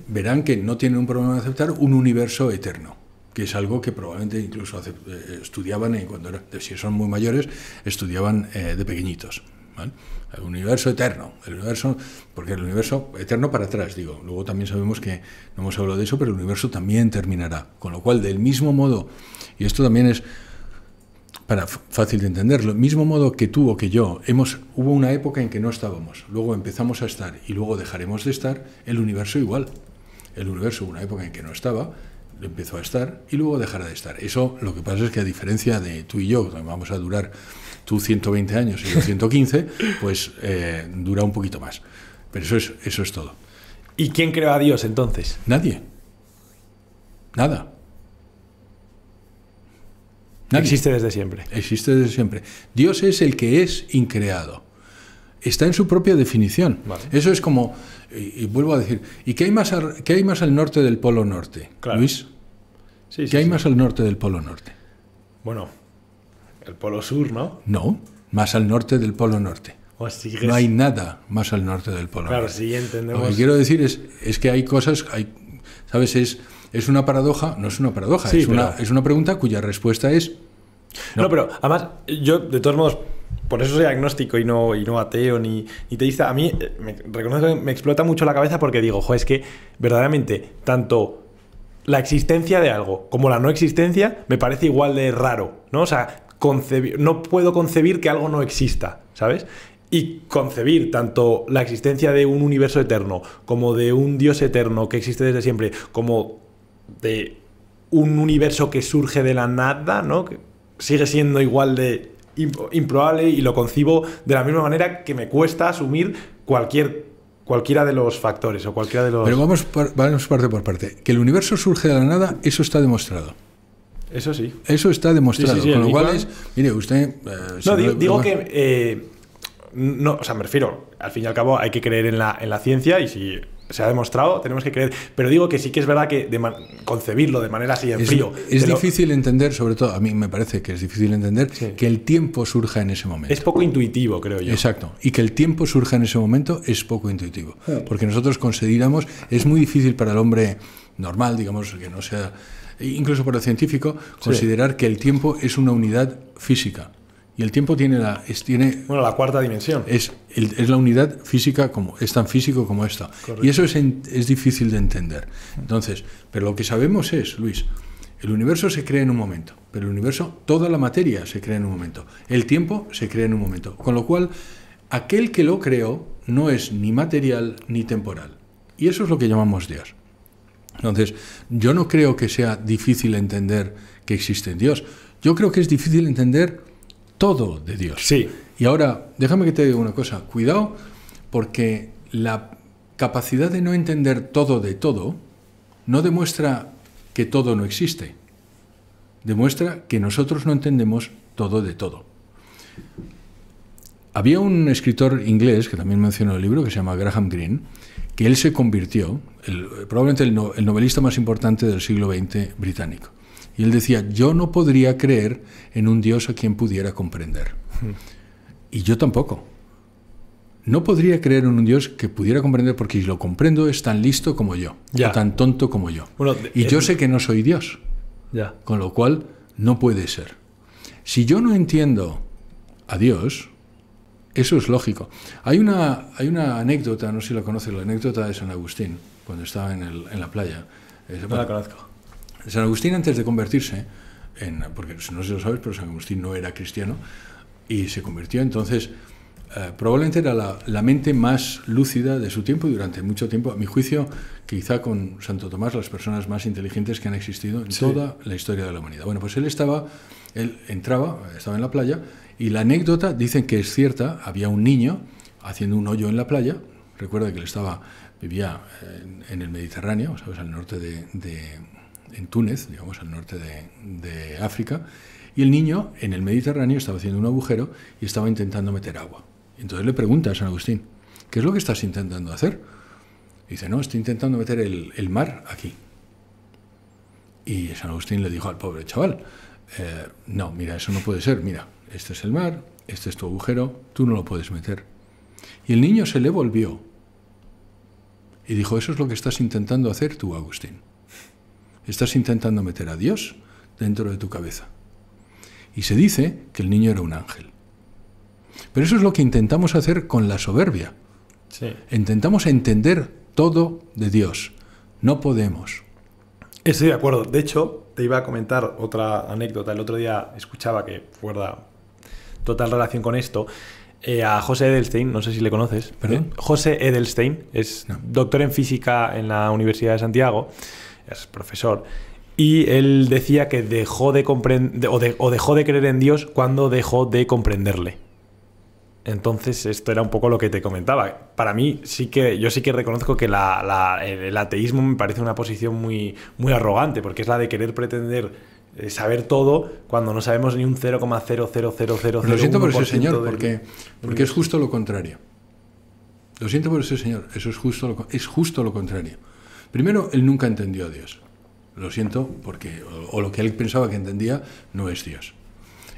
verán que no tienen un problema en aceptar un universo eterno que es algo que probablemente incluso eh, estudiaban, cuando si son muy mayores, estudiaban eh, de pequeñitos. El universo eterno, el universo, porque el universo eterno para atrás, digo. Luego también sabemos que no hemos hablado de eso, pero el universo también terminará. Con lo cual, del mismo modo, y esto también es para fácil de entender, entenderlo, mismo modo que tú o que yo, hemos, hubo una época en que no estábamos, luego empezamos a estar y luego dejaremos de estar, el universo igual. El universo, una época en que no estaba, empezó a estar y luego dejará de estar. Eso lo que pasa es que a diferencia de tú y yo, vamos a durar tú 120 años y yo 115, [LAUGHS] pues eh, dura un poquito más. Pero eso es, eso es todo. ¿Y quién creó a Dios entonces? Nadie. Nada. Existe desde siempre. Existe desde siempre. Dios es el que es increado. Está en su propia definición. Eso es como, y, vuelvo a decir, ¿y qué hay, más qué hay más al norte del Polo Norte, Luis? ¿Qué hay más al norte del Polo Norte? Bueno, el Polo Sur, ¿no? No, más al norte del Polo Norte. O No hay nada más al norte del Polo Norte. Claro, sí, entendemos. Lo que quiero decir es, que hay cosas, ¿sabes? Es, una paradoja, no es una paradoja, es, una, pregunta cuya respuesta es no. pero además, yo de todos modos, por eso soy agnóstico y no, y no ateo ni, ni teísta. A mí, eh, me, me explota mucho la cabeza porque digo, jo, es que verdaderamente, tanto la existencia de algo como la no existencia me parece igual de raro, ¿no? O sea, no puedo concebir que algo no exista, ¿sabes? Y concebir tanto la existencia de un universo eterno, como de un Dios eterno que existe desde siempre, como de un universo que surge de la nada, ¿no? Que sigue siendo igual de improbable y lo concibo de la misma manera que me cuesta asumir cualquier cualquiera de los factores o cualquiera de los... Pero vamos, parte por parte. Que el universo surge de la nada, eso está demostrado. Eso sí. Eso está demostrado. con lo cual es... Mire, usted... Eh, no, digo, que... Eh, no, o sea, me refiero, al fin y al cabo hay que creer en la, en la ciencia y si se ha demostrado, tenemos que creer. Pero digo que sí que es verdad que concebirlo de manera así en es, frío. Es difícil entender, sobre todo, a mí me parece que es difícil entender que el tiempo surja en ese momento. Es poco intuitivo, creo yo. Exacto. Y que el tiempo surja en ese momento es poco intuitivo. Ah. Porque nosotros consideramos, es muy difícil para el hombre normal, digamos, que no sea, incluso para el científico, considerar que el tiempo es una unidad física. Y el tiempo tiene la. tiene, bueno, la cuarta dimensión. Es, es la unidad física, como, es tan físico como esta. Y eso es, es difícil de entender. Entonces, pero lo que sabemos es, Luis, el universo se crea en un momento, pero el universo, toda la materia se crea en un momento. El tiempo se crea en un momento. Con lo cual, aquel que lo creó no es ni material ni temporal. Y eso es lo que llamamos Dios. Entonces, yo no creo que sea difícil entender que existe Dios. Yo creo que es difícil entender todo de Dios. Sí. Y ahora, déjame que te diga una cosa, cuidado, porque la capacidad de no entender todo de todo no demuestra que todo no existe, demuestra que nosotros no entendemos todo de todo. Había un escritor inglés, que también mencionó el libro, que se llama Graham Greene, que él se convirtió, probablemente el novelista más importante del siglo XX británico. Y él decía, yo no podría creer en un Dios a quien pudiera comprender. Y yo tampoco. No podría creer en un Dios que pudiera comprender porque si lo comprendo es tan listo como yo, tan tonto como yo. y yo sé que no soy Dios. Ya. Con lo cual, no puede ser. Si yo no entiendo a Dios, eso es lógico. Hay una, hay una anécdota, no sé si la conoces, la anécdota de San Agustín, cuando estaba en, la playa. no la conozco. San Agustín antes de convertirse, en, porque no se lo sabes, pero San Agustín no era cristiano, y se convirtió entonces, eh, probablemente era la, mente más lúcida de su tiempo y durante mucho tiempo, a mi juicio, quizá con Santo Tomás, las personas más inteligentes que han existido en toda la historia de la humanidad. Bueno, pues él estaba, él entraba, estaba en la playa, y la anécdota dicen que es cierta, había un niño haciendo un hoyo en la playa, recuerda que él estaba, vivía eh, en, el Mediterráneo, ¿sabes? al norte de en Túnez, digamos, al norte de, África, y el niño en el Mediterráneo estaba haciendo un agujero y estaba intentando meter agua. Entonces le pregunta a San Agustín, ¿qué es lo que estás intentando hacer? dice, no, estoy intentando meter el, mar aquí. Y San Agustín le dijo al pobre chaval, eh, no, mira, eso no puede ser, mira, este es el mar, este es tu agujero, tú no lo puedes meter. Y el niño se le volvió y dijo, eso es lo que estás intentando hacer tú, Agustín. Estás intentando meter a Dios dentro de tu cabeza. Y se dice que el niño era un ángel. Pero eso es lo que intentamos hacer con la soberbia. Intentamos entender todo de Dios. No podemos. Estoy de acuerdo. De hecho, te iba a comentar otra anécdota. El otro día escuchaba que fuera total relación con esto. Eh, a José Edelstein, no sé si le conoces. ¿Perdón? Eh, José Edelstein es doctor en física en la Universidad de Santiago es profesor, y él decía que dejó de comprender o, dejó de creer en Dios cuando dejó de comprenderle. Entonces, esto era un poco lo que te comentaba. Para mí, sí que, yo sí que reconozco que el, ateísmo me parece una posición muy, muy arrogante, porque es la de querer pretender eh, saber todo cuando no sabemos ni un 0,00000. Lo siento por ese señor, porque, porque es justo lo contrario. Lo siento por ese señor, eso es justo lo, es justo lo contrario. Primero, él nunca entendió a Dios. Lo siento, porque o, lo que él pensaba que entendía no es Dios.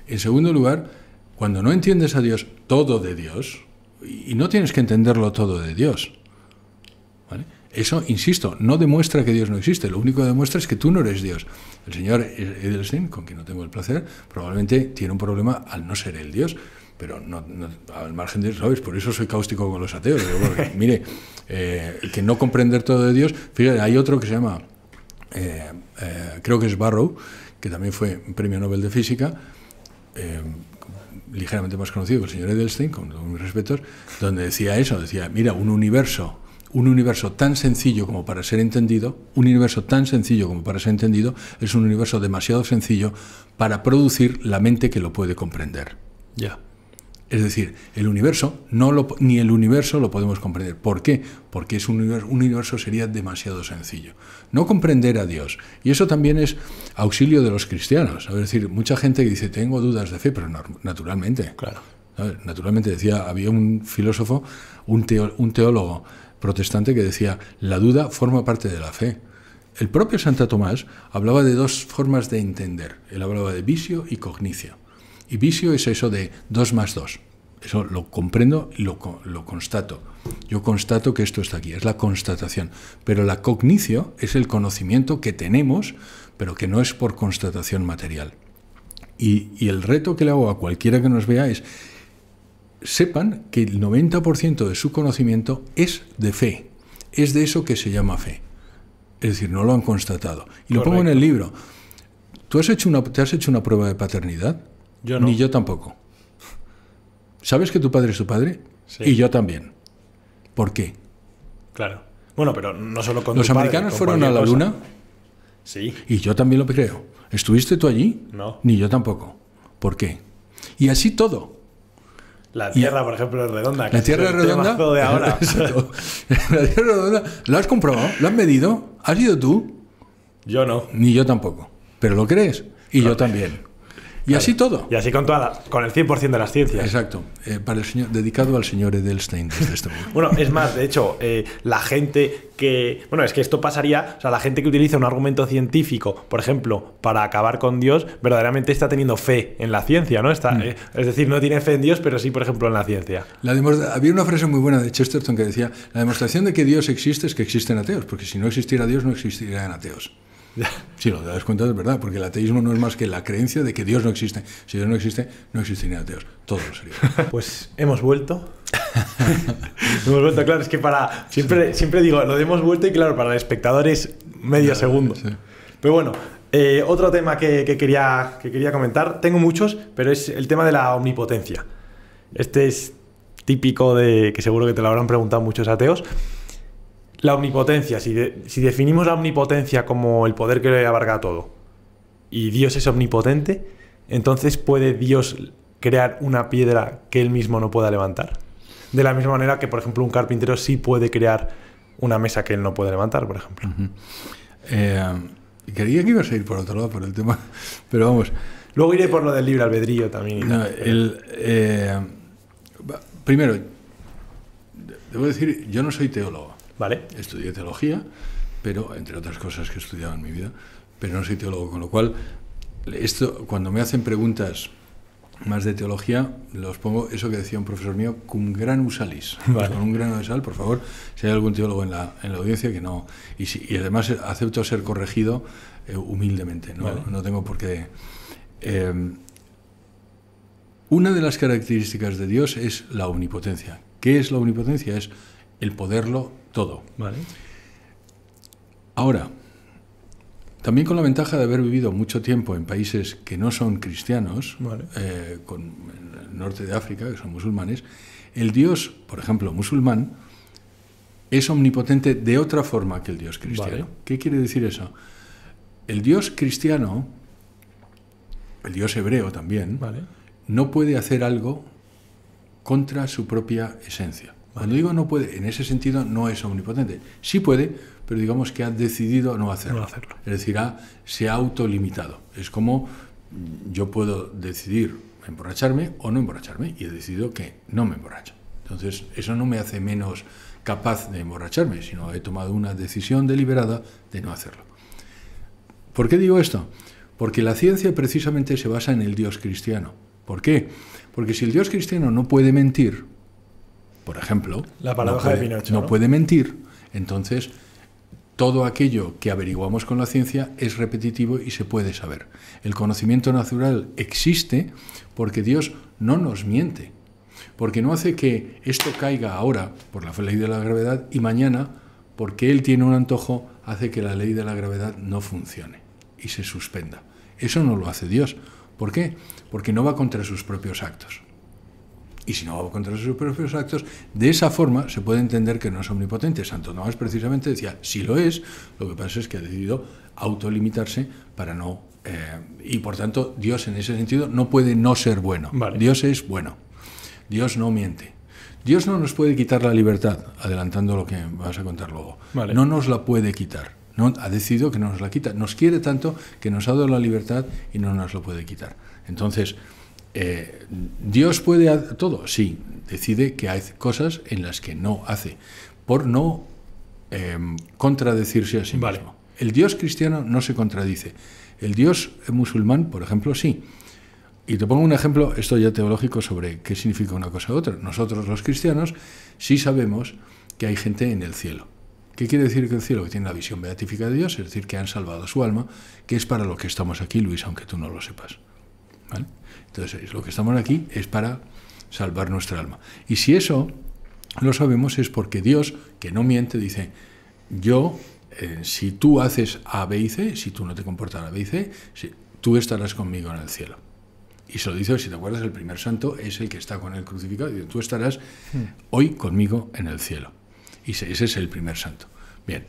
En segundo lugar, cuando no entiendes a Dios todo de Dios, y no tienes que entenderlo todo de Dios, Eso, insisto, no demuestra que Dios no existe, lo único que demuestra es que tú no eres Dios. El señor Edelstein, con quien no tengo el placer, probablemente tiene un problema al no ser el Dios pero no, al margen de eso, Por eso soy cáustico con los ateos. [LAUGHS] mire, eh, que no comprender todo de Dios. Fíjate, hay otro que se llama, eh, eh, creo que es Barrow, que también fue premio Nobel de Física, ligeramente más conocido que el señor Edelstein, con todos mis respetos, donde decía eso, decía, mira, un universo un universo tan sencillo como para ser entendido, un universo tan sencillo como para ser entendido, es un universo demasiado sencillo para producir la mente que lo puede comprender. Ya. Es decir, el universo no ni el universo lo podemos comprender. ¿Por qué? Porque es un universo, sería demasiado sencillo. No comprender a Dios. Y eso también es auxilio de los cristianos. Es decir, mucha gente que dice, tengo dudas de fe, pero naturalmente. Claro. Naturalmente decía, había un filósofo, un, teólogo protestante que decía, la duda forma parte de la fe. El propio Santa Tomás hablaba de dos formas de entender. Él hablaba de visio y cognicio. Y vicio es eso de dos más dos. Eso lo comprendo y lo, lo, constato. Yo constato que esto está aquí, es la constatación. Pero la cognicio es el conocimiento que tenemos, pero que no es por constatación material. Y, el reto que le hago a cualquiera que nos vea es, sepan que el 90% de su conocimiento es de fe, es de eso que se llama fe. Es decir, no lo han constatado. Y lo pongo en el libro. ¿Tú has hecho una, te has hecho una prueba de paternidad? Ni yo tampoco. ¿Sabes que tu padre es tu padre? Sí. Y yo también. ¿Por qué? Claro. Bueno, pero no solo con Los americanos fueron a la luna. Sí. Y yo también lo creo. ¿Estuviste tú allí? No. Ni yo tampoco. ¿Por qué? Y así todo. La Tierra, por ejemplo, es redonda. La [LAUGHS] Tierra es redonda. la Tierra redonda. ¿Lo has comprobado? ¿Lo has medido? ¿Has ido tú? Yo no. Ni yo tampoco. ¿Pero lo crees? Y yo también. Y así todo. Y así con, toda con el 100% de las ciencias. Exacto. Eh, para el señor, dedicado al señor Edelstein desde este momento. [LAUGHS] bueno, es más, de hecho, eh, la gente que. Bueno, es que esto pasaría. O sea, la gente que utiliza un argumento científico, por ejemplo, para acabar con Dios, verdaderamente está teniendo fe en la ciencia, ¿no? Está, mm. eh, es decir, no tiene fe en Dios, pero sí, por ejemplo, en la ciencia. había una frase muy buena de Chesterton que decía: La demostración de que Dios existe es que existen ateos, porque si no existiera Dios, no existirían ateos si lo das cuenta es verdad, porque el ateísmo no es más que la creencia de que Dios no existe. Si Dios no existe, no ni ateos. todos lo sería. [LAUGHS] Pues hemos vuelto. [LAUGHS] hemos vuelto, claro, es que para. Siempre, siempre digo, lo de hemos vuelto y claro, para el espectador es medio segundo. Pero bueno, eh, otro tema que, que, quería, que quería comentar, tengo muchos, pero es el tema de la omnipotencia. Este es típico de que seguro que te lo habrán preguntado muchos ateos. La omnipotencia, si, definimos la omnipotencia como el poder que le abarca todo y Dios es omnipotente, entonces puede Dios crear una piedra que él mismo no pueda levantar. De la misma manera que, por ejemplo, un carpintero sí puede crear una mesa que él no puede levantar, por ejemplo. quería eh, que ibas a ir por otro lado, por el tema, [LAUGHS] pero vamos. Luego iré por lo del libre albedrío también. Eh, primero, debo decir, yo no soy teólogo. Vale. Estudié teología, pero entre otras cosas que he estudiado en mi vida, pero no soy teólogo, con lo cual esto cuando me hacen preguntas más de teología, los pongo eso que decía un profesor mío, cum gran salis, [LAUGHS] con un grano de sal, por favor, si hay algún teólogo en la, en la audiencia que no, y, si, además acepto ser corregido eh, humildemente, ¿no? tengo por qué... Eh, una de las características de Dios es la omnipotencia. ¿Qué es la omnipotencia? Es el poderlo todo. Vale. Ahora, también con la ventaja de haber vivido mucho tiempo en países que no son cristianos, en eh, con el norte de África, que son musulmanes, el Dios, por ejemplo, musulmán, es omnipotente de otra forma que el Dios cristiano. ¿Qué quiere decir eso? El Dios cristiano, el Dios hebreo también, no puede hacer algo contra su propia esencia. Cuando digo no puede, en ese sentido no es omnipotente. Sí puede, pero digamos que ha decidido no hacerlo. Es decir, se ha autolimitado. Es como mm, yo puedo decidir emborracharme o no emborracharme y he decidido que no me emborracho. Entonces, eso no me hace menos capaz de emborracharme, sino he tomado una decisión deliberada de no hacerlo. ¿Por qué digo esto? Porque la ciencia precisamente se basa en el Dios cristiano. ¿Por qué? Porque si el Dios cristiano no puede mentir, por ejemplo, la no puede mentir, entonces todo aquello que averiguamos con la ciencia es repetitivo y se puede saber. El conocimiento natural existe porque Dios no nos miente, porque no hace que esto caiga ahora por la ley de la gravedad y mañana, porque Él tiene un antojo, hace que la ley de la gravedad no funcione y se suspenda. Eso no lo hace Dios. ¿Por qué? Porque no va contra sus propios actos y si no va contra sus propios actos, de esa forma se puede entender que no es omnipotente. Santo Tomás precisamente decía, si lo es, lo que pasa es que ha decidido autolimitarse para no... Eh, y por tanto, Dios en ese sentido no puede no ser bueno. Dios es bueno. Dios no miente. Dios no nos puede quitar la libertad, adelantando lo que vas a contar luego. No nos la puede quitar. No, ha decidido que no nos la quita. Nos quiere tanto que nos ha dado la libertad y no nos lo puede quitar. Entonces, eh, Dios puede hacer todo, sí, decide que hay cosas en las que no hace, por no em, contradecirse a sí mismo. El Dios cristiano no se contradice. El Dios musulmán, por ejemplo, sí. Y te pongo un ejemplo, esto ya teológico, sobre qué significa una cosa u otra. Nosotros los cristianos sí sabemos que hay gente en el cielo. ¿Qué quiere decir que el cielo? Que tiene la visión beatífica de Dios, es decir, que han salvado su alma, que es para lo que estamos aquí, Luis, aunque tú no lo sepas. ¿Vale? Entonces, lo que estamos aquí es para salvar nuestra alma. Y si eso lo sabemos es porque Dios, que no miente, dice, yo, eh, si tú haces A, B y C, si tú no te comportas A, B y C, tú estarás conmigo en el cielo. Y se lo dice, si te acuerdas, el primer santo es el que está con el crucificado. Y dice, tú estarás hmm. hoy conmigo en el cielo. Y ese es el primer santo. Bien,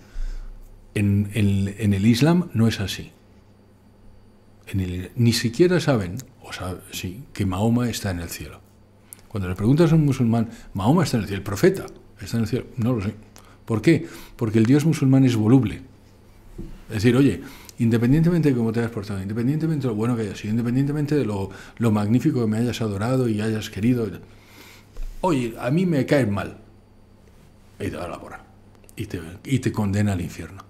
en el Islam no es así ni siquiera saben, o sí, que Mahoma está en el cielo. Cuando le preguntas a un musulmán, Mahoma está en el cielo, el profeta está en el cielo, no lo sé. ¿Por qué? Porque el Dios musulmán es voluble. Es decir, oye, independientemente de cómo te hayas portado, independientemente de lo bueno que hayas sido, independientemente de lo, magnífico que me hayas adorado y hayas querido, oye, a mí me cae mal. Y te da la hora. Y te, y te condena al infierno.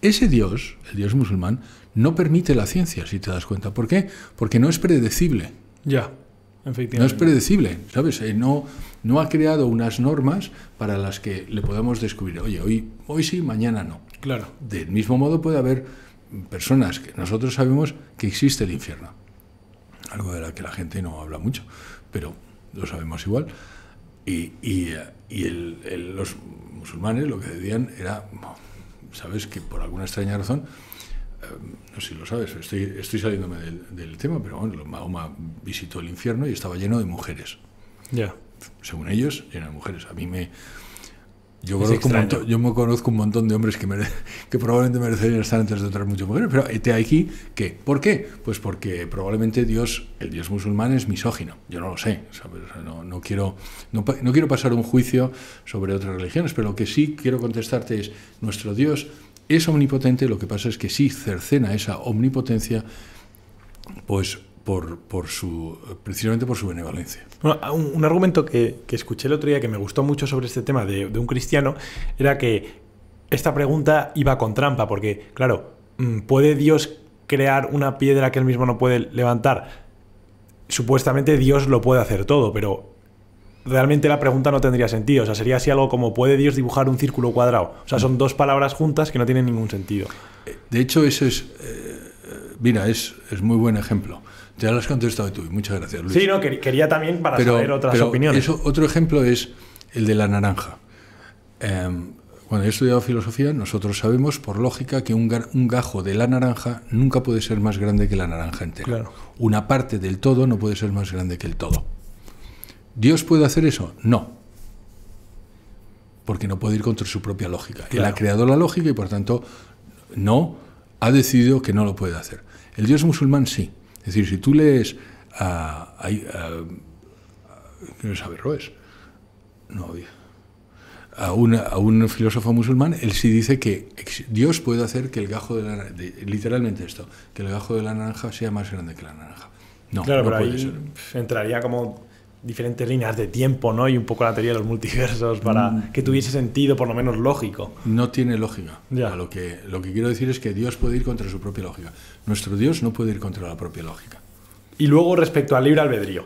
Ese Dios, el Dios musulmán, no permite la ciencia, si te das cuenta. ¿Por qué? Porque no es predecible. Ya, efectivamente. No es predecible, ¿sabes? Eh, no, no ha creado unas normas para las que le podamos descubrir, oye, hoy, hoy sí, mañana no. Claro. Del mismo modo puede haber personas que nosotros sabemos que existe el infierno. Algo de la que la gente no habla mucho, pero lo sabemos igual. Y, eh, los musulmanes lo que decían era sabes que por alguna extraña razón, eh, no sé si lo sabes, estoy, estoy saliéndome del, tema, pero bueno, Mahoma visitó el infierno y estaba lleno de mujeres. Ya. Según ellos, lleno de mujeres. A mí me yo, conozco yo me conozco un montón de hombres que, que probablemente merecerían estar antes de otras muchas mujeres, pero este aquí, ¿qué? ¿Por qué? Pues porque probablemente Dios, el Dios musulmán es misógino. Yo no lo sé, No, quiero, no, quiero pasar un juicio sobre otras religiones, pero lo que sí quiero contestarte es, nuestro Dios es omnipotente, lo que pasa es que si cercena esa omnipotencia, pues por, su, precisamente por su benevolencia. un, argumento que, escuché el otro día que me gustó mucho sobre este tema de, un cristiano era que esta pregunta iba con trampa, porque, claro, mm, ¿puede Dios crear una piedra que él mismo no puede levantar? Supuestamente Dios lo puede hacer todo, pero realmente la pregunta no tendría sentido. O sea, sería así algo como ¿puede Dios dibujar un círculo cuadrado? O sea, son dos palabras juntas que no tienen ningún sentido. Eh, de hecho, eso es... Eh, mira, es, muy buen ejemplo. Ya lo has contestado tú. Muchas gracias, Luis. Sí, no, quería también para saber otras opiniones. otro ejemplo es el de la naranja. Em, cuando he estudiado filosofía, nosotros sabemos por lógica que un, gajo de la naranja nunca puede ser más grande que la naranja entera. Una parte del todo no puede ser más grande que el todo. ¿Dios puede hacer eso? No. Porque no puede ir contra su propia lógica. Él ha creado la lógica y por tanto no ha decidido que no lo puede hacer. El Dios musulmán sí. Es decir, si tú lees a, a, Roes, no, a, a, un filósofo musulmán, él sí dice que Dios puede hacer que el gajo de la literalmente esto, que el gajo de la naranja sea más grande que la naranja. No, claro, no pero puede ahí ser. entraría como diferentes líneas de tiempo, ¿no? Y un poco la teoría de los multiversos para mm. que tuviese sentido, por lo menos lógico. No tiene lógica. Ya. Lo, que, lo que quiero decir es que Dios puede ir contra su propia lógica. Nuestro Dios no puede ir contra la propia lógica. Y luego respecto al libre albedrío.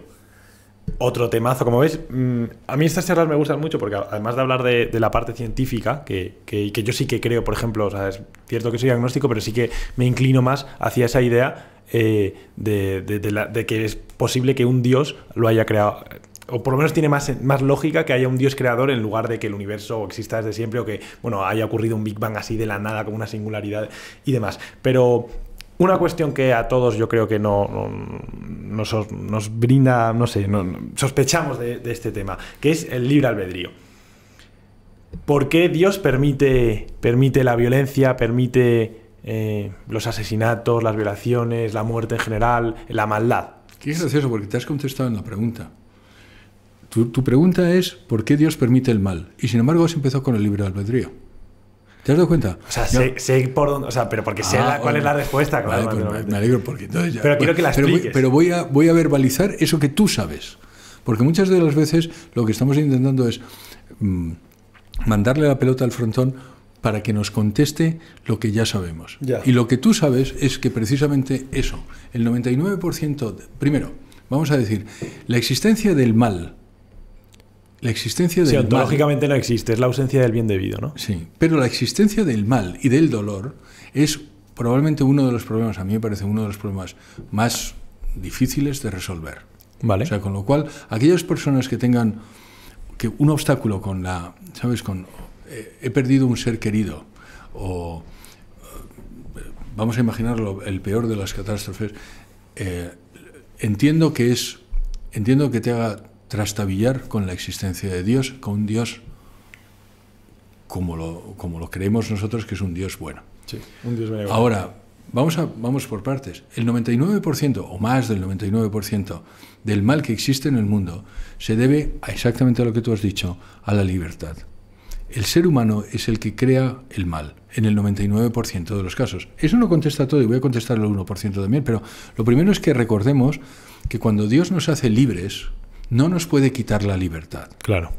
Otro temazo, como veis, mm, a mí estas charlas me gustan mucho porque además de hablar de, la parte científica, que, yo sí que creo, por ejemplo, es cierto que soy agnóstico, pero sí que me inclino más hacia esa idea eh, de, que es posible que un dios lo haya creado. O por lo menos tiene más, más lógica que haya un dios creador en lugar de que el universo exista desde siempre o que bueno, haya ocurrido un Big Bang así de la nada, con una singularidad y demás. Pero una cuestión que a todos yo creo que no, nos, brinda, no sé, sospechamos de, este tema, que es el libre albedrío. ¿Por qué Dios permite, permite la violencia, permite eh, los asesinatos, las violaciones, la muerte en general, la maldad. Qué gracioso, porque te has contestado en la pregunta. Tu, pregunta es ¿por qué Dios permite el mal? Y sin embargo has empezado con el libre albedrío. ¿Te has dado cuenta? O sea, sé, por dónde, o sea, pero porque sé ah, cuál es la respuesta. Pues me, alegro porque entonces ya, Pero quiero que la Voy, pero voy a, verbalizar eso que tú sabes. Porque muchas de las veces lo que estamos intentando es mm, mandarle la pelota al frontón para que nos conteste lo que ya sabemos. Y lo que tú sabes es que precisamente eso, el 99%, primero, vamos a decir, la existencia del mal, la existencia del sí, ontológicamente no existe, es la ausencia del bien debido, ¿no? Sí, pero la existencia del mal y del dolor es probablemente uno de los problemas, a mí me parece uno de los problemas más difíciles de resolver. Vale. O sea, con lo cual, aquellas personas que tengan que un obstáculo con la, ¿sabes? Con eh, he perdido un ser querido, o eh, vamos a imaginar el peor de las catástrofes, eh, entiendo que es, entiendo que te haga trastabillar con la existencia de Dios, con un Dios como lo, como lo creemos nosotros que es un Dios bueno. Ahora, vamos, a, vamos por partes. El 99% o más del 99% del mal que existe en el mundo se debe a exactamente a lo que tú has dicho, a la libertad el ser humano es el que crea el mal, en el 99% de los casos. Eso no contesta todo y voy a contestar el 1% también, pero lo primero es que recordemos que cuando Dios nos hace libres, no nos puede quitar la libertad. Claro.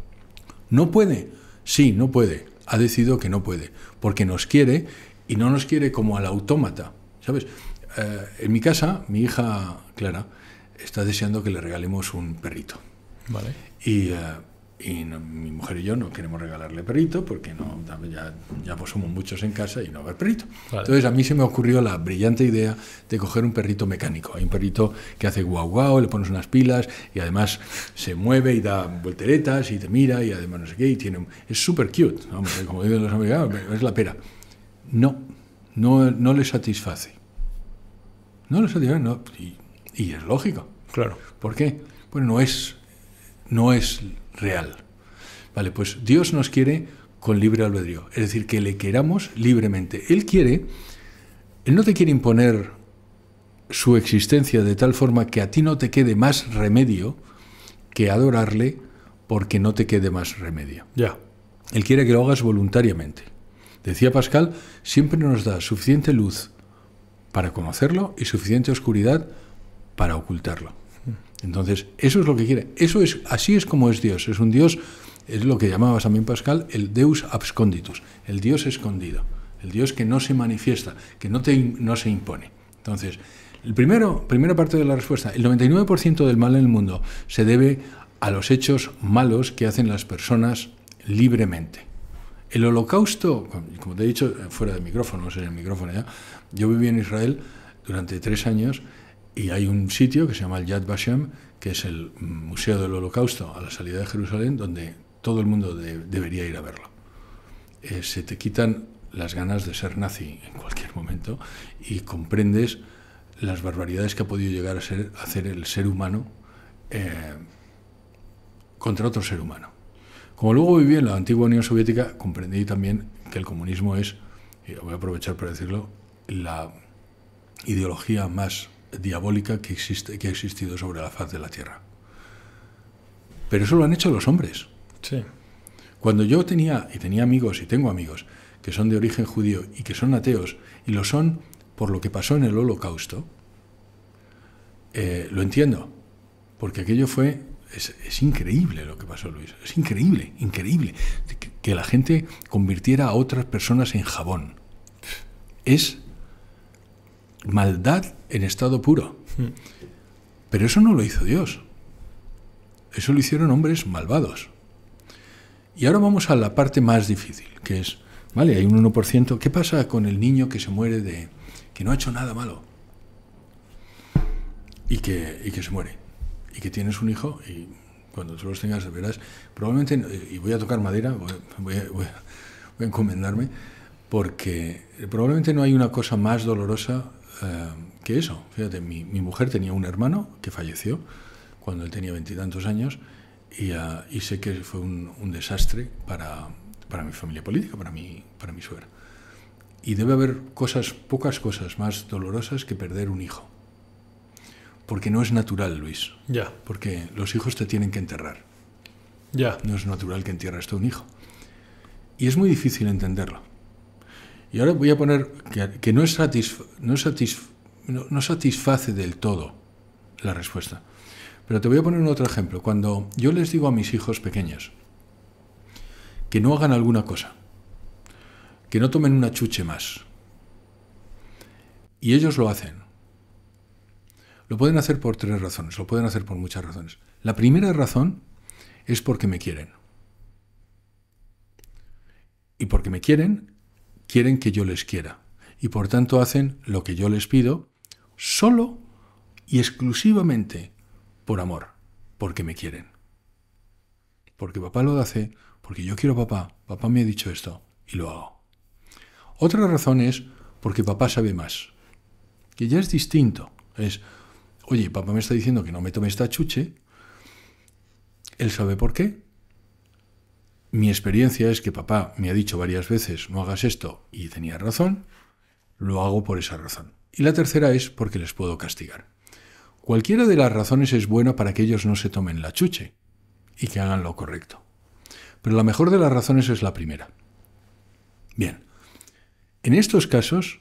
No puede. Sí, no puede. Ha decidido que no puede, porque nos quiere y no nos quiere como al autómata. ¿Sabes? Eh, en mi casa, mi hija Clara está deseando que le regalemos un perrito. Vale. Y. Eh, y mi mujer y yo no queremos regalarle perrito porque no, ya, pues somos muchos en casa y no va a haber perrito. Entonces a mí se me ocurrió la brillante idea de coger un perrito mecánico. Hay un perrito que hace guau guau, le pones unas pilas y además se mueve y da volteretas y te mira y además no sé qué y tiene... Es súper cute, como dicen los americanos, ah, es la pera. No, no, le satisface. No le satisface, no. Y, es lógico. Claro. ¿Por qué? Pues no es... No es real. Vale, pues Dios nos quiere con libre albedrío, es decir, que le queramos libremente. Él quiere, Él no te quiere imponer su existencia de tal forma que a ti no te quede más remedio que adorarle porque no te quede más remedio. Ya. Él quiere que lo hagas voluntariamente. Decía Pascal, siempre nos da suficiente luz para conocerlo y suficiente oscuridad para ocultarlo. Entonces, eso es lo que quiere. Eso es, así es como es Dios. Es un Dios, es lo que llamaba también Pascal, el Deus absconditus, el Dios escondido, el Dios que no se manifiesta, que no, no se impone. Entonces, el primero, primera parte de la respuesta, el 99% del mal en el mundo se debe a los hechos malos que hacen las personas libremente. El holocausto, como te he dicho, fuera de micrófono, no sé, en el micrófono ya, yo viví en Israel durante tres años y hay un sitio que se llama el Yad Vashem, que es el Museo del Holocausto a la salida de Jerusalén, donde todo el mundo debería ir a verlo. Eh, se te quitan las ganas de ser nazi en cualquier momento y comprendes las barbaridades que ha podido llegar a, ser, hacer el ser humano eh, contra otro ser humano. Como luego viví en la antigua Unión Soviética, comprendí también que el comunismo es, voy a aprovechar para decirlo, la ideología más diabólica que, existe, que ha existido sobre la faz de la Tierra. Pero eso lo han hecho los hombres. Cuando yo tenía, y tenía amigos, y tengo amigos, que son de origen judío y que son ateos, y lo son por lo que pasó en el holocausto, eh, lo entiendo, porque aquello fue, es, increíble lo que pasó Luis, es increíble, increíble, que, la gente convirtiera a otras personas en jabón. Es maldad en estado puro. Hmm. Pero eso no lo hizo Dios. Eso lo hicieron hombres malvados. Y ahora vamos a la parte más difícil, que es, vale, hay un 1%. ¿Qué pasa con el niño que se muere de... que no ha hecho nada malo? Y que, y que se muere. Y que tienes un hijo y cuando tú los tengas, verás, probablemente, eh, y voy a tocar madera, voy a encomendarme, porque probablemente no hay una cosa más dolorosa eh, que eso. Fíjate, mi, mujer tenía un hermano que falleció cuando él tenía veintitantos años y, ah, sé que fue un, desastre para, mi familia política, para mi, para mi suegra. Y debe haber cosas, pocas cosas más dolorosas que perder un hijo. Porque no es natural, Luis. Ya. Porque los hijos te tienen que enterrar. Ya. No es natural que entierres a un hijo. Y es muy difícil entenderlo. Y ahora voy a poner que, no, es no satisface del todo la respuesta. Pero te voy a poner un otro ejemplo. Cuando yo les digo a mis hijos pequeños que no hagan alguna cosa, que no tomen una chuche más, y ellos lo hacen, lo pueden hacer por tres razones, lo pueden hacer por muchas razones. La primera razón es porque me quieren. Y porque me quieren quieren que yo les quiera y por tanto hacen lo que yo les pido solo y exclusivamente por amor, porque me quieren. Porque papá lo hace, porque yo quiero papá, papá me ha dicho esto y lo hago. Otra razón es porque papá sabe más, que ya es distinto. Es, oye, papá me está diciendo que no me tome esta chuche, él sabe por qué, mi experiencia es que papá me ha dicho varias veces no hagas esto y tenía razón, lo hago por esa razón. Y la tercera es porque les puedo castigar. Cualquiera de las razones es buena para que ellos no se tomen la chuche y que hagan lo correcto. Pero la mejor de las razones es la primera. Bien, en estos casos,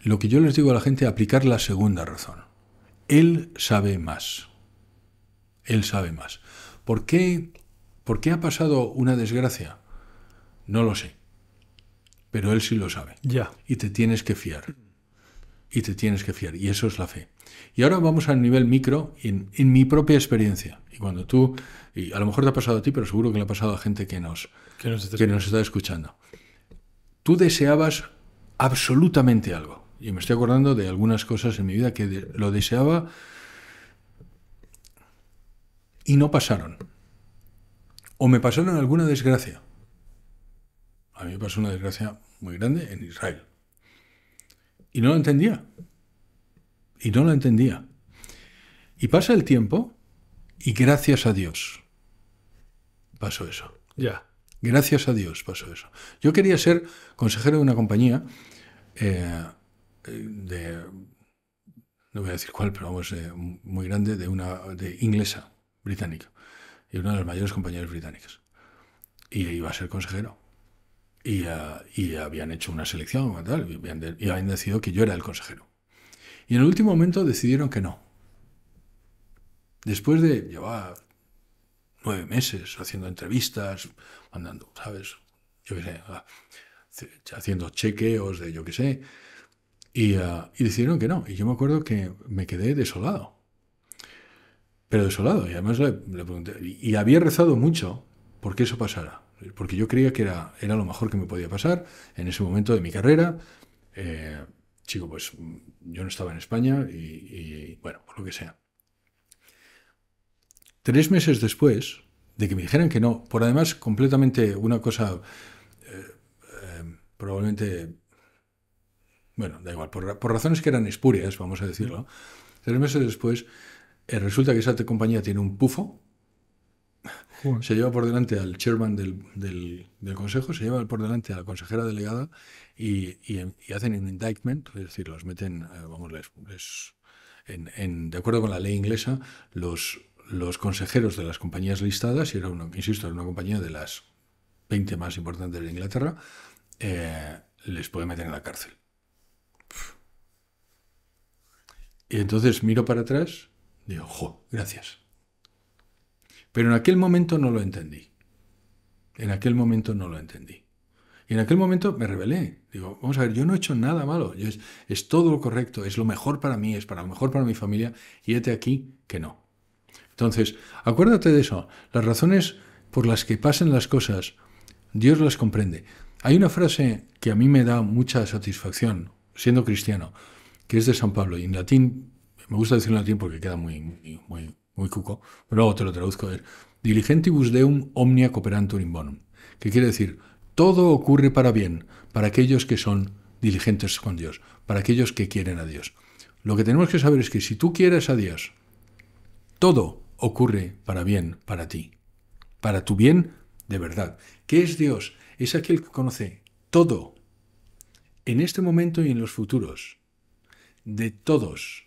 lo que yo les digo a la gente es aplicar la segunda razón. Él sabe más. Él sabe más. ¿Por qué ¿Por qué ha pasado una desgracia? No lo sé. Pero él sí lo sabe. Ya. Y te tienes que fiar. Y te tienes que fiar. Y eso es la fe. Y ahora vamos al nivel micro, en, mi propia experiencia. Y cuando tú, y a lo mejor te ha pasado a ti, pero seguro que le ha pasado a gente que nos, nos, está escuchando. Tú deseabas absolutamente algo. Y me estoy acordando de algunas cosas en mi vida que lo deseaba y no pasaron o me pasaron alguna desgracia. A mí me pasó una desgracia muy grande en Israel. Y no lo entendía. Y no lo entendía. Y pasa el tiempo y gracias a Dios pasó eso. Ya. Gracias a Dios pasó eso. Yo quería ser consejero de una compañía eh, eh, de, no voy a decir cuál, pero vamos, eh, muy grande, de una de inglesa, británica y uno de los mayores compañeros británicos. Y iba a ser consejero. Y, ah, habían hecho una selección y, habían decidido que yo era el consejero. Y en el último momento decidieron que no. Después de llevar nueve meses haciendo entrevistas, mandando, ¿sabes? Yo qué sé, ah, haciendo chequeos de yo qué sé. Y, ah, y decidieron que no. Y yo me acuerdo que me quedé desolado pero desolado. Y además le, pregunté, y había rezado mucho porque eso pasara, porque yo creía que era, era lo mejor que me podía pasar en ese momento de mi carrera. Eh, chico, pues yo no estaba en España y, bueno, por lo que sea. Tres meses después de que me dijeran que no, por además completamente una cosa eh, eh, probablemente, bueno, da igual, por, por, razones que eran espurias, vamos a decirlo, tres meses después eh, resulta que esa compañía tiene un pufo. Se lleva por delante al chairman del, consejo, se lleva por delante a la consejera delegada y, em, hacen un indictment, es decir, los meten, eh, vamos, en, de acuerdo con la ley inglesa, los, consejeros de las compañías listadas, y era una, insisto, era una compañía de las 20 más importantes de Inglaterra, eh, les pueden meter en la cárcel. Y entonces miro para atrás Digo, gracias. Pero en aquel momento no lo entendí. En aquel momento no lo entendí. Y en aquel momento me rebelé. Digo, vamos a ver, yo no he hecho nada malo. es, es, todo lo correcto, es lo mejor para mí, es para lo mejor para mi familia. Y hete aquí que no. Entonces, acuérdate de eso. Las razones por las que pasen las cosas, Dios las comprende. Hay una frase que a mí me da mucha satisfacción, siendo cristiano, que es de San Pablo, y en latín me gusta decirlo en latín porque queda muy, muy, muy, cuco, pero luego te lo traduzco, es diligentibus deum omnia cooperantur in bonum, que quiere decir, todo ocurre para bien, para aquellos que son diligentes con Dios, para aquellos que quieren a Dios. Lo que tenemos que saber es que si tú quieres a Dios, todo ocurre para bien, para ti, para tu bien de verdad. ¿Qué es Dios? Es aquel que conoce todo, en este momento y en los futuros, de todos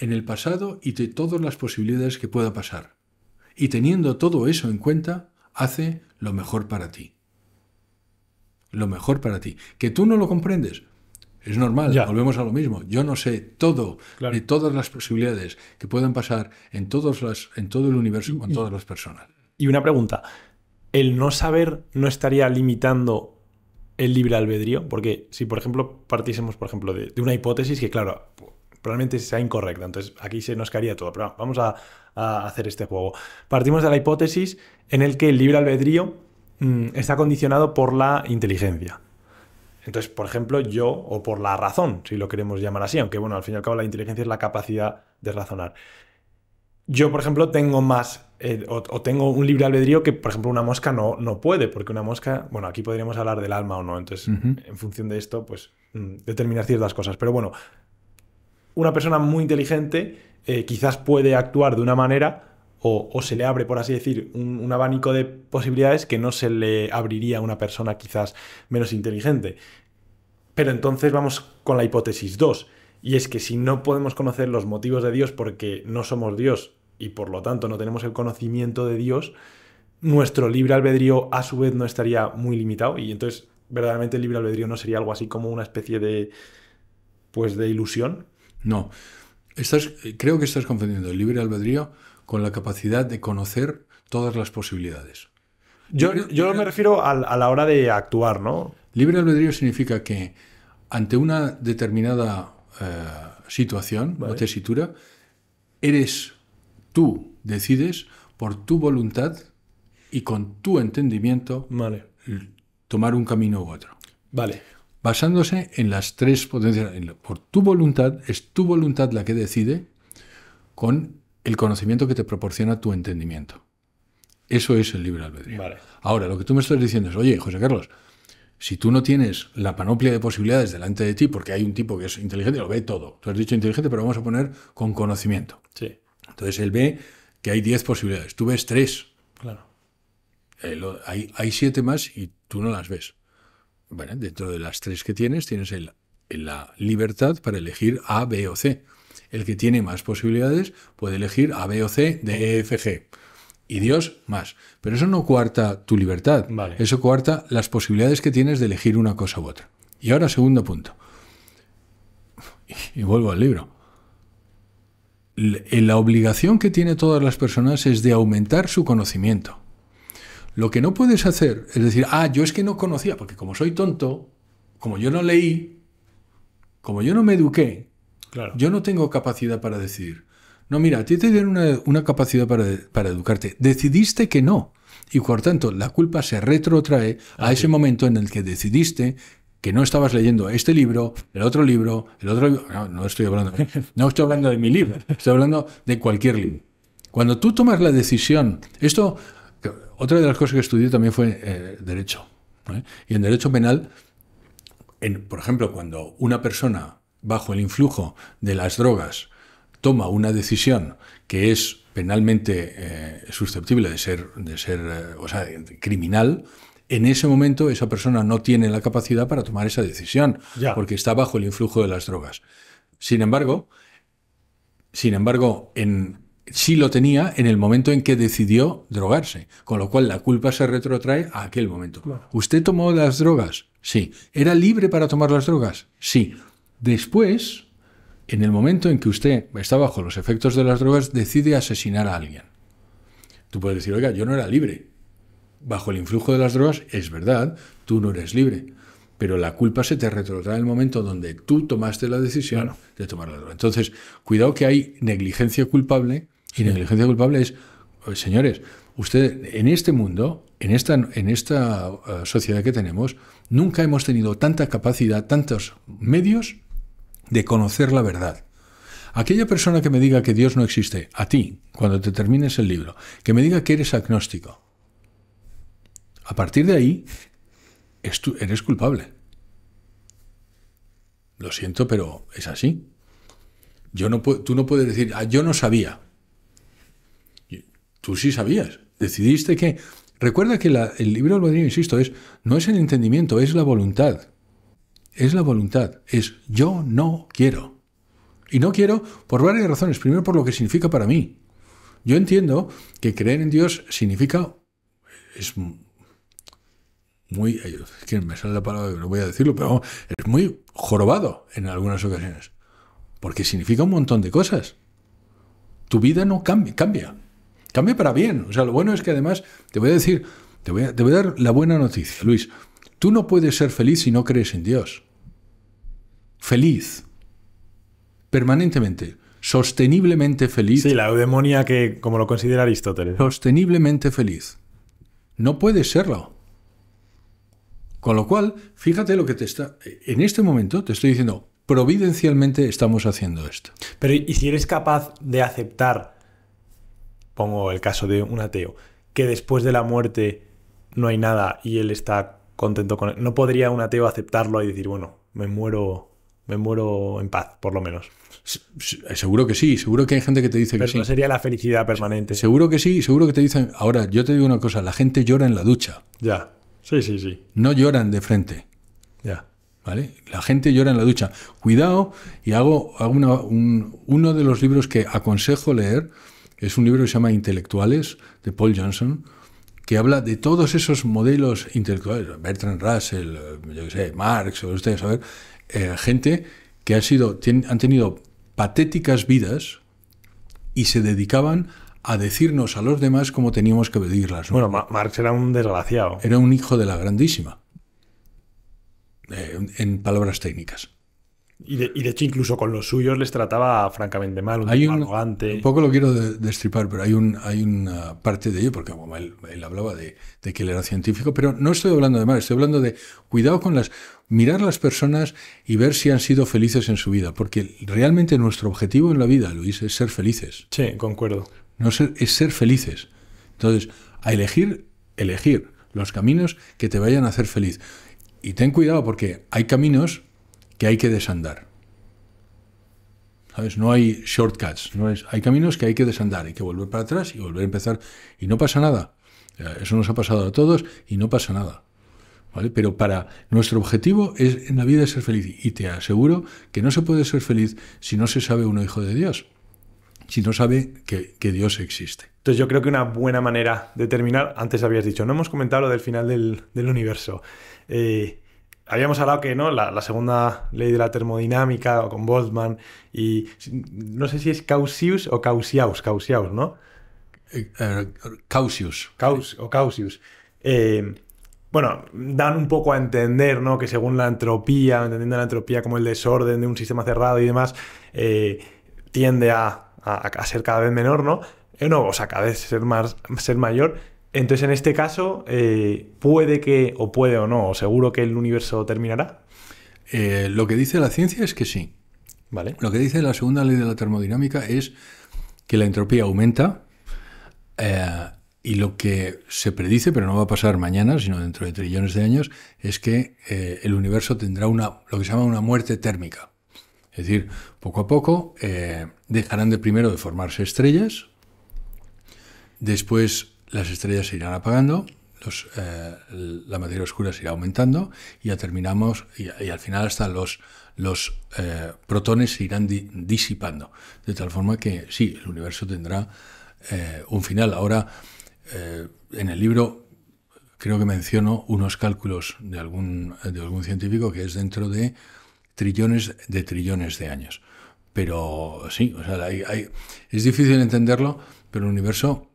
en el pasado y de todas las posibilidades que pueda pasar. Y teniendo todo eso en cuenta, hace lo mejor para ti. Lo mejor para ti. Que tú no lo comprendes. Es normal, volvemos a lo mismo. Yo no sé todo de todas las posibilidades que puedan pasar en, todos en todo el universo con todas las personas. Y una pregunta. ¿El no saber no estaría limitando el libre albedrío? Porque si, por ejemplo, partísemos por ejemplo, de, de una hipótesis que, claro, probablemente sea incorrecta. Entonces aquí se nos caería todo, pero vamos a, hacer este juego. Partimos de la hipótesis en el que el libre albedrío mm, está condicionado por la inteligencia. Entonces, por ejemplo, yo, o por la razón, si lo queremos llamar así, aunque bueno, al fin y al cabo la inteligencia es la capacidad de razonar. Yo, por ejemplo, tengo más, eh, o, tengo un libre albedrío que, por ejemplo, una mosca no, no puede, porque una mosca, bueno, aquí podríamos hablar del alma o no, entonces, en función de esto, pues mm, determinar ciertas cosas. Pero bueno, una persona muy inteligente eh, quizás puede actuar de una manera o, se le abre, por así decir, un, abanico de posibilidades que no se le abriría a una persona quizás menos inteligente. Pero entonces vamos con la hipótesis 2, y es que si no podemos conocer los motivos de Dios porque no somos Dios y por lo tanto no tenemos el conocimiento de Dios, nuestro libre albedrío a su vez no estaría muy limitado y entonces verdaderamente el libre albedrío no sería algo así como una especie de pues de ilusión no, estás, creo que estás confundiendo el libre albedrío con la capacidad de conocer todas las posibilidades. Yo, me refiero a, a, la hora de actuar, ¿no? Libre albedrío significa que ante una determinada eh, situación o tesitura, eres tú, decides por tu voluntad y con tu entendimiento tomar un camino u otro. Vale basándose en las tres potencias. Por tu voluntad, es tu voluntad la que decide con el conocimiento que te proporciona tu entendimiento. Eso es el libre albedrío. Ahora, lo que tú me estás diciendo es, oye, José Carlos, si tú no tienes la panoplia de posibilidades delante de ti, porque hay un tipo que es inteligente, lo ve todo. Tú has dicho inteligente, pero vamos a poner con conocimiento. Sí. Entonces él ve que hay 10 posibilidades. Tú ves tres. Claro. Eh, hay siete más y tú no las ves. Bueno, dentro de las tres que tienes, tienes la libertad para elegir A, B o C. El que tiene más posibilidades puede elegir A, B o C de E, F, G. Y Dios más. Pero eso no coarta tu libertad. Eso coarta las posibilidades que tienes de elegir una cosa u otra. Y ahora, segundo punto. Y, vuelvo al libro. La obligación que tiene todas las personas es de aumentar su conocimiento. Lo que no puedes hacer es decir, ah, yo es que no conocía, porque como soy tonto, como yo no leí, como yo no me eduqué, claro. yo no tengo capacidad para decir. No, mira, a ti te dieron una, capacidad para, educarte. Decidiste que no. Y por tanto, la culpa se retrotrae a ese momento en el que decidiste que no estabas leyendo este libro, el otro libro, el otro libro. No, no estoy hablando. [LAUGHS] No estoy hablando de mi libro. Estoy hablando de cualquier libro. Cuando tú tomas la decisión, esto otra de las cosas que estudié también fue eh, derecho. Y en derecho penal, por ejemplo, cuando una persona bajo el influjo de las drogas toma una decisión que es penalmente eh, susceptible de ser, de ser eh, o sea, criminal, en ese momento esa persona no tiene la capacidad para tomar esa decisión, porque está bajo el influjo de las drogas. Sin embargo, sin embargo, en sí lo tenía en el momento en que decidió drogarse, con lo cual la culpa se retrotrae a aquel momento. ¿Usted tomó las drogas? Sí. ¿Era libre para tomar las drogas? Sí. Después, en el momento en que usted está bajo los efectos de las drogas, decide asesinar a alguien. Tú puedes decir, oiga, yo no era libre. Bajo el influjo de las drogas, es verdad, tú no eres libre pero la culpa se te retrotrae en el momento donde tú tomaste la decisión de tomar la droga. Entonces, cuidado que hay negligencia culpable, y negligencia culpable es, señores, usted en este mundo, en esta, en esta eh, sociedad que tenemos, nunca hemos tenido tanta capacidad, tantos medios de conocer la verdad. Aquella persona que me diga que Dios no existe, a ti, cuando te termines el libro, que me diga que eres agnóstico, a partir de ahí, eres culpable. Lo siento, pero es así. Yo no tú no puedes decir, ah, yo no sabía. Tú sí sabías. Decidiste que... Recuerda que el libro de albedrío, insisto, es, no es el entendimiento, es la voluntad. Es la voluntad. Es yo no quiero. Y no quiero por varias razones. Primero, por lo que significa para mí. Yo entiendo que creer en Dios significa muy, eh, es que me sale la palabra, no voy a decirlo, pero es muy jorobado en algunas ocasiones, porque significa un montón de cosas. Tu vida no cambia, cambia, cambia para bien. O sea, lo bueno es que además, te voy a decir, te voy a, te voy a dar la buena noticia, Luis, tú no puedes ser feliz si no crees en Dios. Feliz, permanentemente sosteniblemente feliz. Sí, la eudemonia que, como lo considera Aristóteles. Sosteniblemente feliz. No puedes serlo. Con lo cual, fíjate lo que te está... En este momento te estoy diciendo, providencialmente estamos haciendo esto. Pero ¿y si eres capaz de aceptar, pongo el caso de un ateo, que después de la muerte no hay nada y él está contento con él? ¿No podría un ateo aceptarlo y decir, bueno, me muero me muero en paz, por lo menos. Seguro que sí, seguro que hay gente que te dice Pero que no sería la felicidad permanente. Seguro que sí, seguro que te dicen. Ahora, yo te digo una cosa: la gente llora en la ducha. Ya. Sí, sí, sí. No lloran de frente. Ya. ¿Vale? La gente llora en la ducha. Cuidado, y hago, uno de los libros que aconsejo leer, es un libro que se llama Intelectuales, de Paul Johnson, que habla de todos esos modelos intelectuales, Bertrand Russell, eh, yo sé, Marx, o ustedes, a eh, gente que ha sido, han tenido patéticas vidas y se dedicaban a decirnos a los demás cómo teníamos que pedirlas. Bueno, Marx era un desgraciado. Era un hijo de la grandísima, eh, en palabras técnicas. Y de, hecho, incluso con los suyos les trataba francamente mal, un, hay un poco lo quiero destripar, pero hay, un, hay una parte de ello, porque él, hablaba de, de, que él era científico, pero no estoy hablando de mal, estoy hablando de cuidado con las. mirar las personas y ver si han sido felices en su vida, porque realmente nuestro objetivo en la vida, Luis, es ser felices. Sí, concuerdo. No ser, es ser felices. Entonces, a elegir, elegir los caminos que te vayan a hacer feliz. Y ten cuidado porque hay caminos que hay que desandar. ¿Sabes? No hay shortcuts. No hay caminos que hay que desandar. Hay que volver para atrás y volver a empezar. Y no pasa nada. Eh, eso nos ha pasado a todos y no pasa nada. Pero para nuestro objetivo es en la vida ser feliz. Y te aseguro que no se puede ser feliz si no se sabe uno hijo de Dios si no sabe que, Dios existe. Entonces yo creo que una buena manera de terminar, antes habías dicho, no hemos comentado lo del final del, universo. Eh, habíamos hablado que no la, segunda ley de la termodinámica con Boltzmann y no sé si es Causius o Causiaus, Causiaus, ¿no? Eh, eh, causius. Caus o Causius. bueno, dan un poco a entender, ¿no? Que según la entropía, entendiendo la entropía como el desorden de un sistema cerrado y demás, tiende a a, ser cada vez menor, ¿no? Eh, no, o sea, cada vez ser, más, ser mayor. Entonces, en este caso, eh, puede que, o puede o no, seguro que el universo terminará. Eh, lo que dice la ciencia es que sí. Vale. Lo que dice la segunda ley de la termodinámica es que la entropía aumenta y lo que se predice, pero no va a pasar mañana, sino dentro de trillones de años, es que el universo tendrá una, lo que se llama una muerte térmica. Es decir, poco a poco eh, dejarán de primero de formarse estrellas, después las estrellas se irán apagando, eh, la materia oscura se irá aumentando y ya terminamos y, al final hasta los, los eh, protones se irán disipando. De tal forma que sí, el universo tendrá un final. Ahora, en el libro creo que menciono unos cálculos de algún, de algún científico que es dentro de trillones de trillones de años. Pero sí, es difícil entenderlo, pero el universo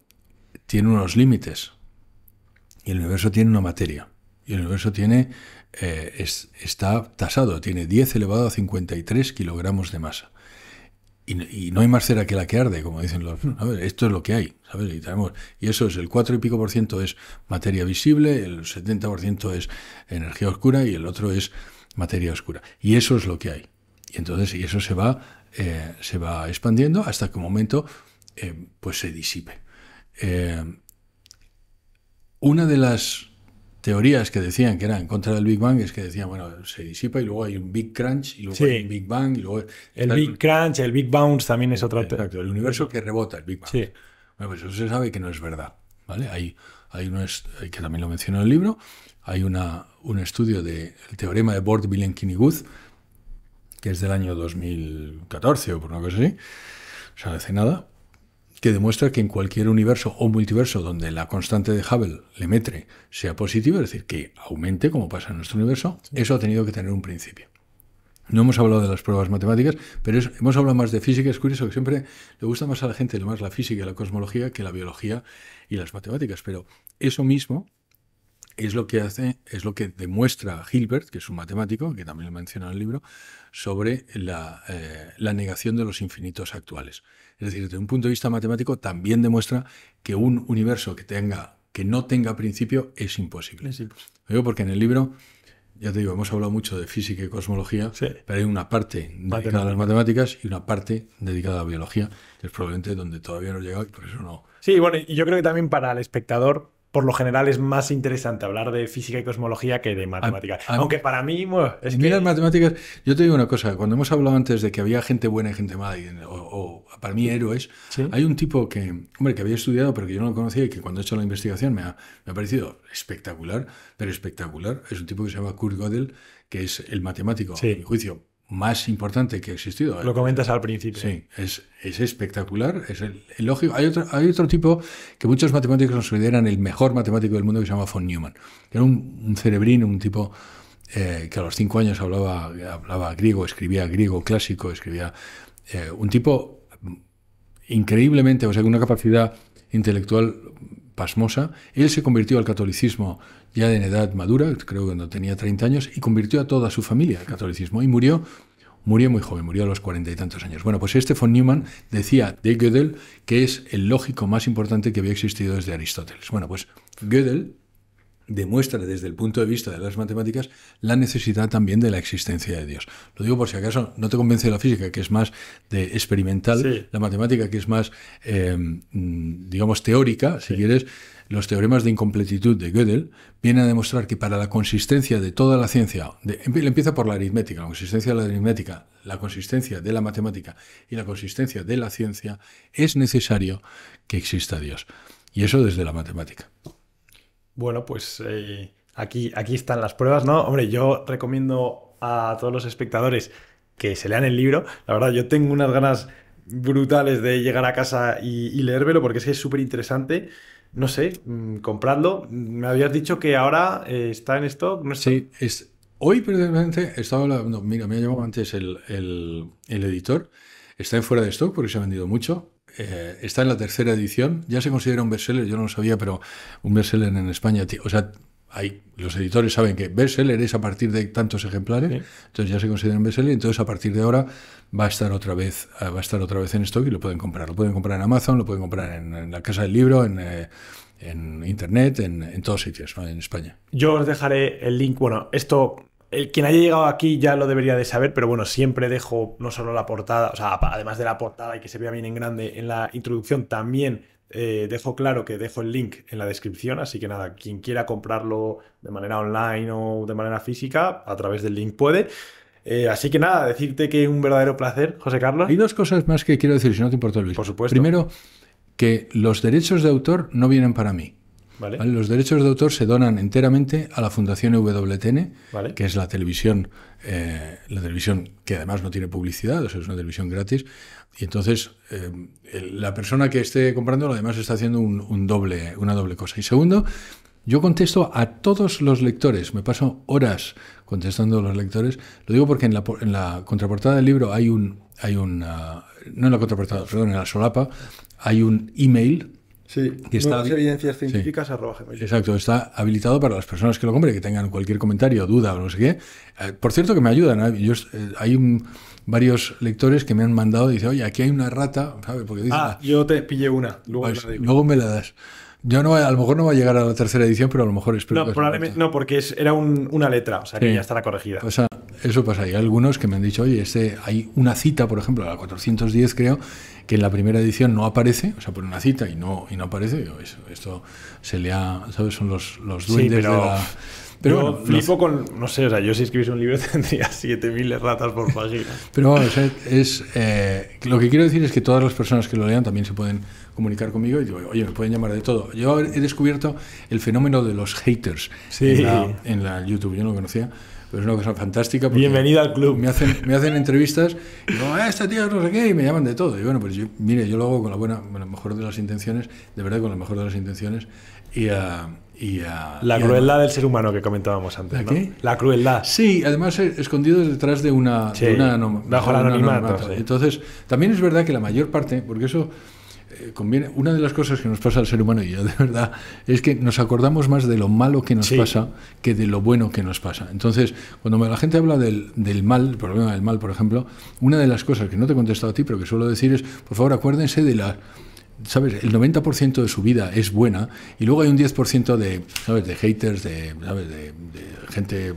tiene unos límites. Y el universo tiene una materia. Y el universo tiene, eh, está tasado, tiene 10 elevado a 53 kilogramos de masa. Y, no hay más cera que la que arde, como dicen los... Esto es lo que hay, Y, y eso es, el 4 y pico por ciento es materia visible, el 70% es energía oscura y el otro es materia oscura. Y eso es lo que hay. Y entonces, y eso se va, eh, se va expandiendo hasta que un momento eh, pues se disipe. Eh, una de las teorías que decían que era en contra del Big Bang es que decían, bueno, se disipa y luego hay un Big Crunch y luego un Big Bang El Big Crunch, el Big Bounce también es otra... Exacto, el universo que rebota, el Big Bang. Bueno, pues eso se sabe que no es verdad, ¿vale? Hay, hay, uno que también lo menciona en el libro, hay una, un estudio del teorema de bort y kiniguth que es del año 2014 o por una cosa así, o sea, hace nada, que demuestra que en cualquier universo o multiverso donde la constante de Hubble, Lemaitre, sea positiva, es decir, que aumente, como pasa en nuestro universo, eso ha tenido que tener un principio. No hemos hablado de las pruebas matemáticas, pero hemos hablado más de física. Es curioso que siempre le gusta más a la gente más la física y la cosmología que la biología y las matemáticas. Pero eso mismo es lo que hace, es lo que demuestra Hilbert, que es un matemático, que también lo menciona en el libro, sobre eh, la, negación de los infinitos actuales. Es decir, desde un punto de vista matemático también demuestra que un universo que tenga, que no tenga principio es imposible. Sí. Digo porque en el libro, ya te digo, hemos hablado mucho de física y cosmología, pero hay una parte dedicada a las matemáticas y una parte dedicada a la biología, que es probablemente donde todavía no llega por eso no. Sí, bueno, y yo creo que también para el espectador por lo general es más interesante hablar de física y cosmología que de matemáticas. Aunque para mí, bueno, es que... las matemáticas, yo te digo una cosa, cuando hemos hablado antes de que había gente buena y gente mala, o, para mí héroes, hay un tipo que, hombre, que había estudiado, pero que yo no lo conocía y que cuando he hecho la investigación me ha, me parecido espectacular, pero espectacular. Es un tipo que se llama Kurt Gödel, que es el matemático, a mi juicio, más importante que ha existido. Lo comentas al principio. Sí, es, es espectacular, es el, Hay otro, hay otro tipo que muchos matemáticos consideran el mejor matemático del mundo que se llama von Neumann, era un, cerebrino, un tipo eh, que a los cinco años hablaba, hablaba griego, escribía griego clásico, escribía eh, un tipo increíblemente, o sea, con una capacidad intelectual pasmosa, él se convirtió al catolicismo ya en edad madura, creo que cuando tenía 30 años, y convirtió a toda su familia al catolicismo y murió murió muy joven, murió a los cuarenta y tantos años. Bueno, pues este von Neumann decía de Gödel que es el lógico más importante que había existido desde Aristóteles. Bueno, pues Gödel demuestra desde el punto de vista de las matemáticas la necesidad también de la existencia de Dios. Lo digo por si acaso no te convence la física, que es más de experimental, la matemática, que es más, em, digamos, teórica, si quieres, los teoremas de incompletitud de Gödel vienen a demostrar que para la consistencia de toda la ciencia, em, empieza por la aritmética, la consistencia de la aritmética, la consistencia de la matemática y la consistencia de la ciencia, es necesario que exista Dios. Y eso desde la matemática. Bueno, pues eh, aquí, aquí están las pruebas, ¿no? Hombre, yo recomiendo a todos los espectadores que se lean el libro. La verdad, yo tengo unas ganas brutales de llegar a casa y, y leérmelo porque es súper interesante. No sé, mm, compradlo. Me habías dicho que ahora eh, está en stock. ¿no Sí, es, hoy precisamente estaba hablando, mira, me ha llamado antes el, el editor. Está en fuera de stock porque se ha vendido mucho. Eh, está en la tercera edición, ya se considera un bestseller, yo no lo sabía, pero un bestseller en España, o sea, hay, los editores saben que bestseller es a partir de tantos ejemplares, entonces ya se considera un bestseller, entonces a partir de ahora va a estar otra vez, eh, va a estar otra vez en stock y lo pueden comprar, lo pueden comprar en Amazon, lo pueden comprar en, la casa del libro, en... Eh, internet, en, todos sitios, en España. Yo os dejaré el link. Bueno, esto el, quien haya llegado aquí ya lo debería de saber, pero bueno, siempre dejo no solo la portada, o sea, además de la portada y que se vea bien en grande en la introducción, también eh, dejo claro que dejo el link en la descripción, así que nada, quien quiera comprarlo de manera online o de manera física, a través del link puede. Eh, así que nada, decirte que es un verdadero placer, José Carlos. Hay dos cosas más que quiero decir, si no te importa, Luis. Por supuesto. Primero, que los derechos de autor no vienen para mí. Los derechos de autor se donan enteramente a la Fundación WTN, que es la televisión, eh, la televisión que además no tiene publicidad, es una televisión gratis. Y entonces eh, la persona que esté comprando además está haciendo un, doble, una doble cosa. Y segundo, yo contesto a todos los lectores, me paso horas contestando a los lectores. Lo digo porque en la, contraportada del libro hay un, hay un, no en la contraportada, perdón, en la solapa, hay un email Sí, que está, nuevas evidencias científicas Exacto, está habilitado para las personas que lo compren, que tengan cualquier comentario, duda o no sé qué. Eh, por cierto, que me ayudan. ¿eh? Yo, eh, hay varios lectores que me han mandado y dicen, oye, aquí hay una rata, ¿sabes? Porque dicen, ah, ah, yo te pillé una, pues, luego, me, la das. Yo no, a lo mejor no va a llegar a la tercera edición, pero a lo mejor espero. No, no porque era una letra, o sea, que ya estará corregida. O pues, ah, eso pasa. Hay algunos que me han dicho, oye, este, hay una cita, por ejemplo, la 410 creo, que en la primera edición no aparece, o sea, pone una cita y no, y no aparece. eso, esto se le ha, ¿sabes? Son los, los duendes pero... de la... Pero flipo con, no sé, o sea, yo si escribiese un libro [LAUGHS] tendría 7.000 ratas por página. Pero vamos, es, eh, lo que quiero decir es que todas las personas que lo lean también se pueden comunicar conmigo y digo, oye, me pueden llamar de todo. Yo he descubierto el fenómeno de los haters en, la, en la YouTube, yo no lo conocía es una cosa fantástica. Bienvenida al club. Me hacen, me hacen entrevistas y ah, este no sé qué, me llaman de todo. Y bueno, pues yo, mire, yo lo hago con la buena, mejor de las intenciones, de verdad con la mejor de las intenciones, y a. Ah, ah, y la crueldad del ser humano que comentábamos antes. ¿La, ¿no? la crueldad. Sí, además eh, escondido detrás de una. bajo el anonimato. Entonces, también es verdad que la mayor parte, porque eso eh, conviene. Una de las cosas que nos pasa al ser humano, y yo de verdad, es que nos acordamos más de lo malo que nos pasa que de lo bueno que nos pasa. Entonces, cuando la gente habla del, mal, el problema del mal, por ejemplo, una de las cosas que no te he contestado a ti, pero que suelo decir es, por favor, acuérdense de la... ¿Sabes? El 90% de su vida es buena y luego hay un 10% de, ¿sabes? De haters, de, ¿sabes? de, gente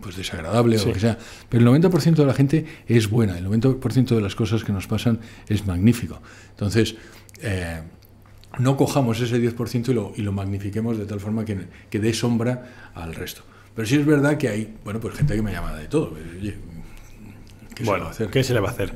pues desagradable o lo que sea. Pero el 90% de la gente es buena, el 90% de las cosas que nos pasan es magnífico. Entonces, eh, no cojamos ese 10% y lo, y lo, magnifiquemos de tal forma que, que dé sombra al resto. Pero sí es verdad que hay, bueno, pues gente que me llama de todo. ¿qué bueno, se se le va a hacer?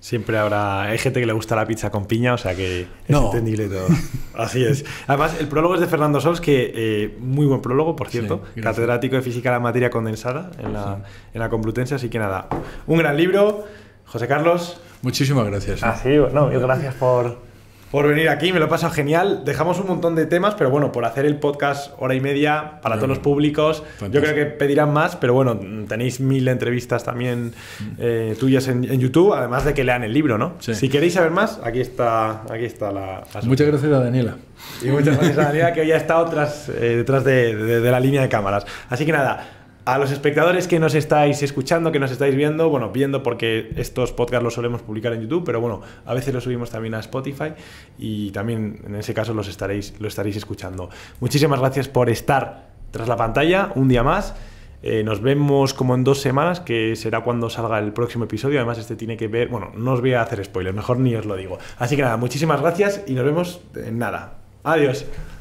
Siempre habrá, hay gente que le gusta la pizza con piña, o sea que es no. entendible todo. Así es. Además, el prólogo es de Fernando Sols, que eh, muy buen prólogo, por cierto, catedrático de física de la materia condensada en la, en la Complutense, así que nada, un gran libro. José Carlos. Muchísimas gracias. ¿eh? así ah, gracias por por venir aquí, me lo he pasado genial. Dejamos un montón de temas, pero bueno, por hacer el podcast hora y media para todos los públicos, yo creo que pedirán más, pero bueno, tenéis mil entrevistas también eh, tuyas en, YouTube, además de que lean el libro, ¿no? Si queréis saber más, aquí está, aquí está la... muchas gracias a Daniela. Y muchas gracias a Daniela, que hoy ha estado eh, detrás de la línea de cámaras. Así que nada, a los espectadores que nos estáis escuchando, que nos estáis viendo, bueno, viendo porque estos podcasts los solemos publicar en YouTube, pero bueno, a veces los subimos también a Spotify y también en ese caso los estaréis, lo estaréis escuchando. Muchísimas gracias por estar tras la pantalla un día más. Eh, nos vemos como en dos semanas, que será cuando salga el próximo episodio. Además, este tiene que ver, bueno, no os voy a hacer spoiler, mejor ni os lo digo. Así que nada, muchísimas gracias y nos vemos en nada. Adiós.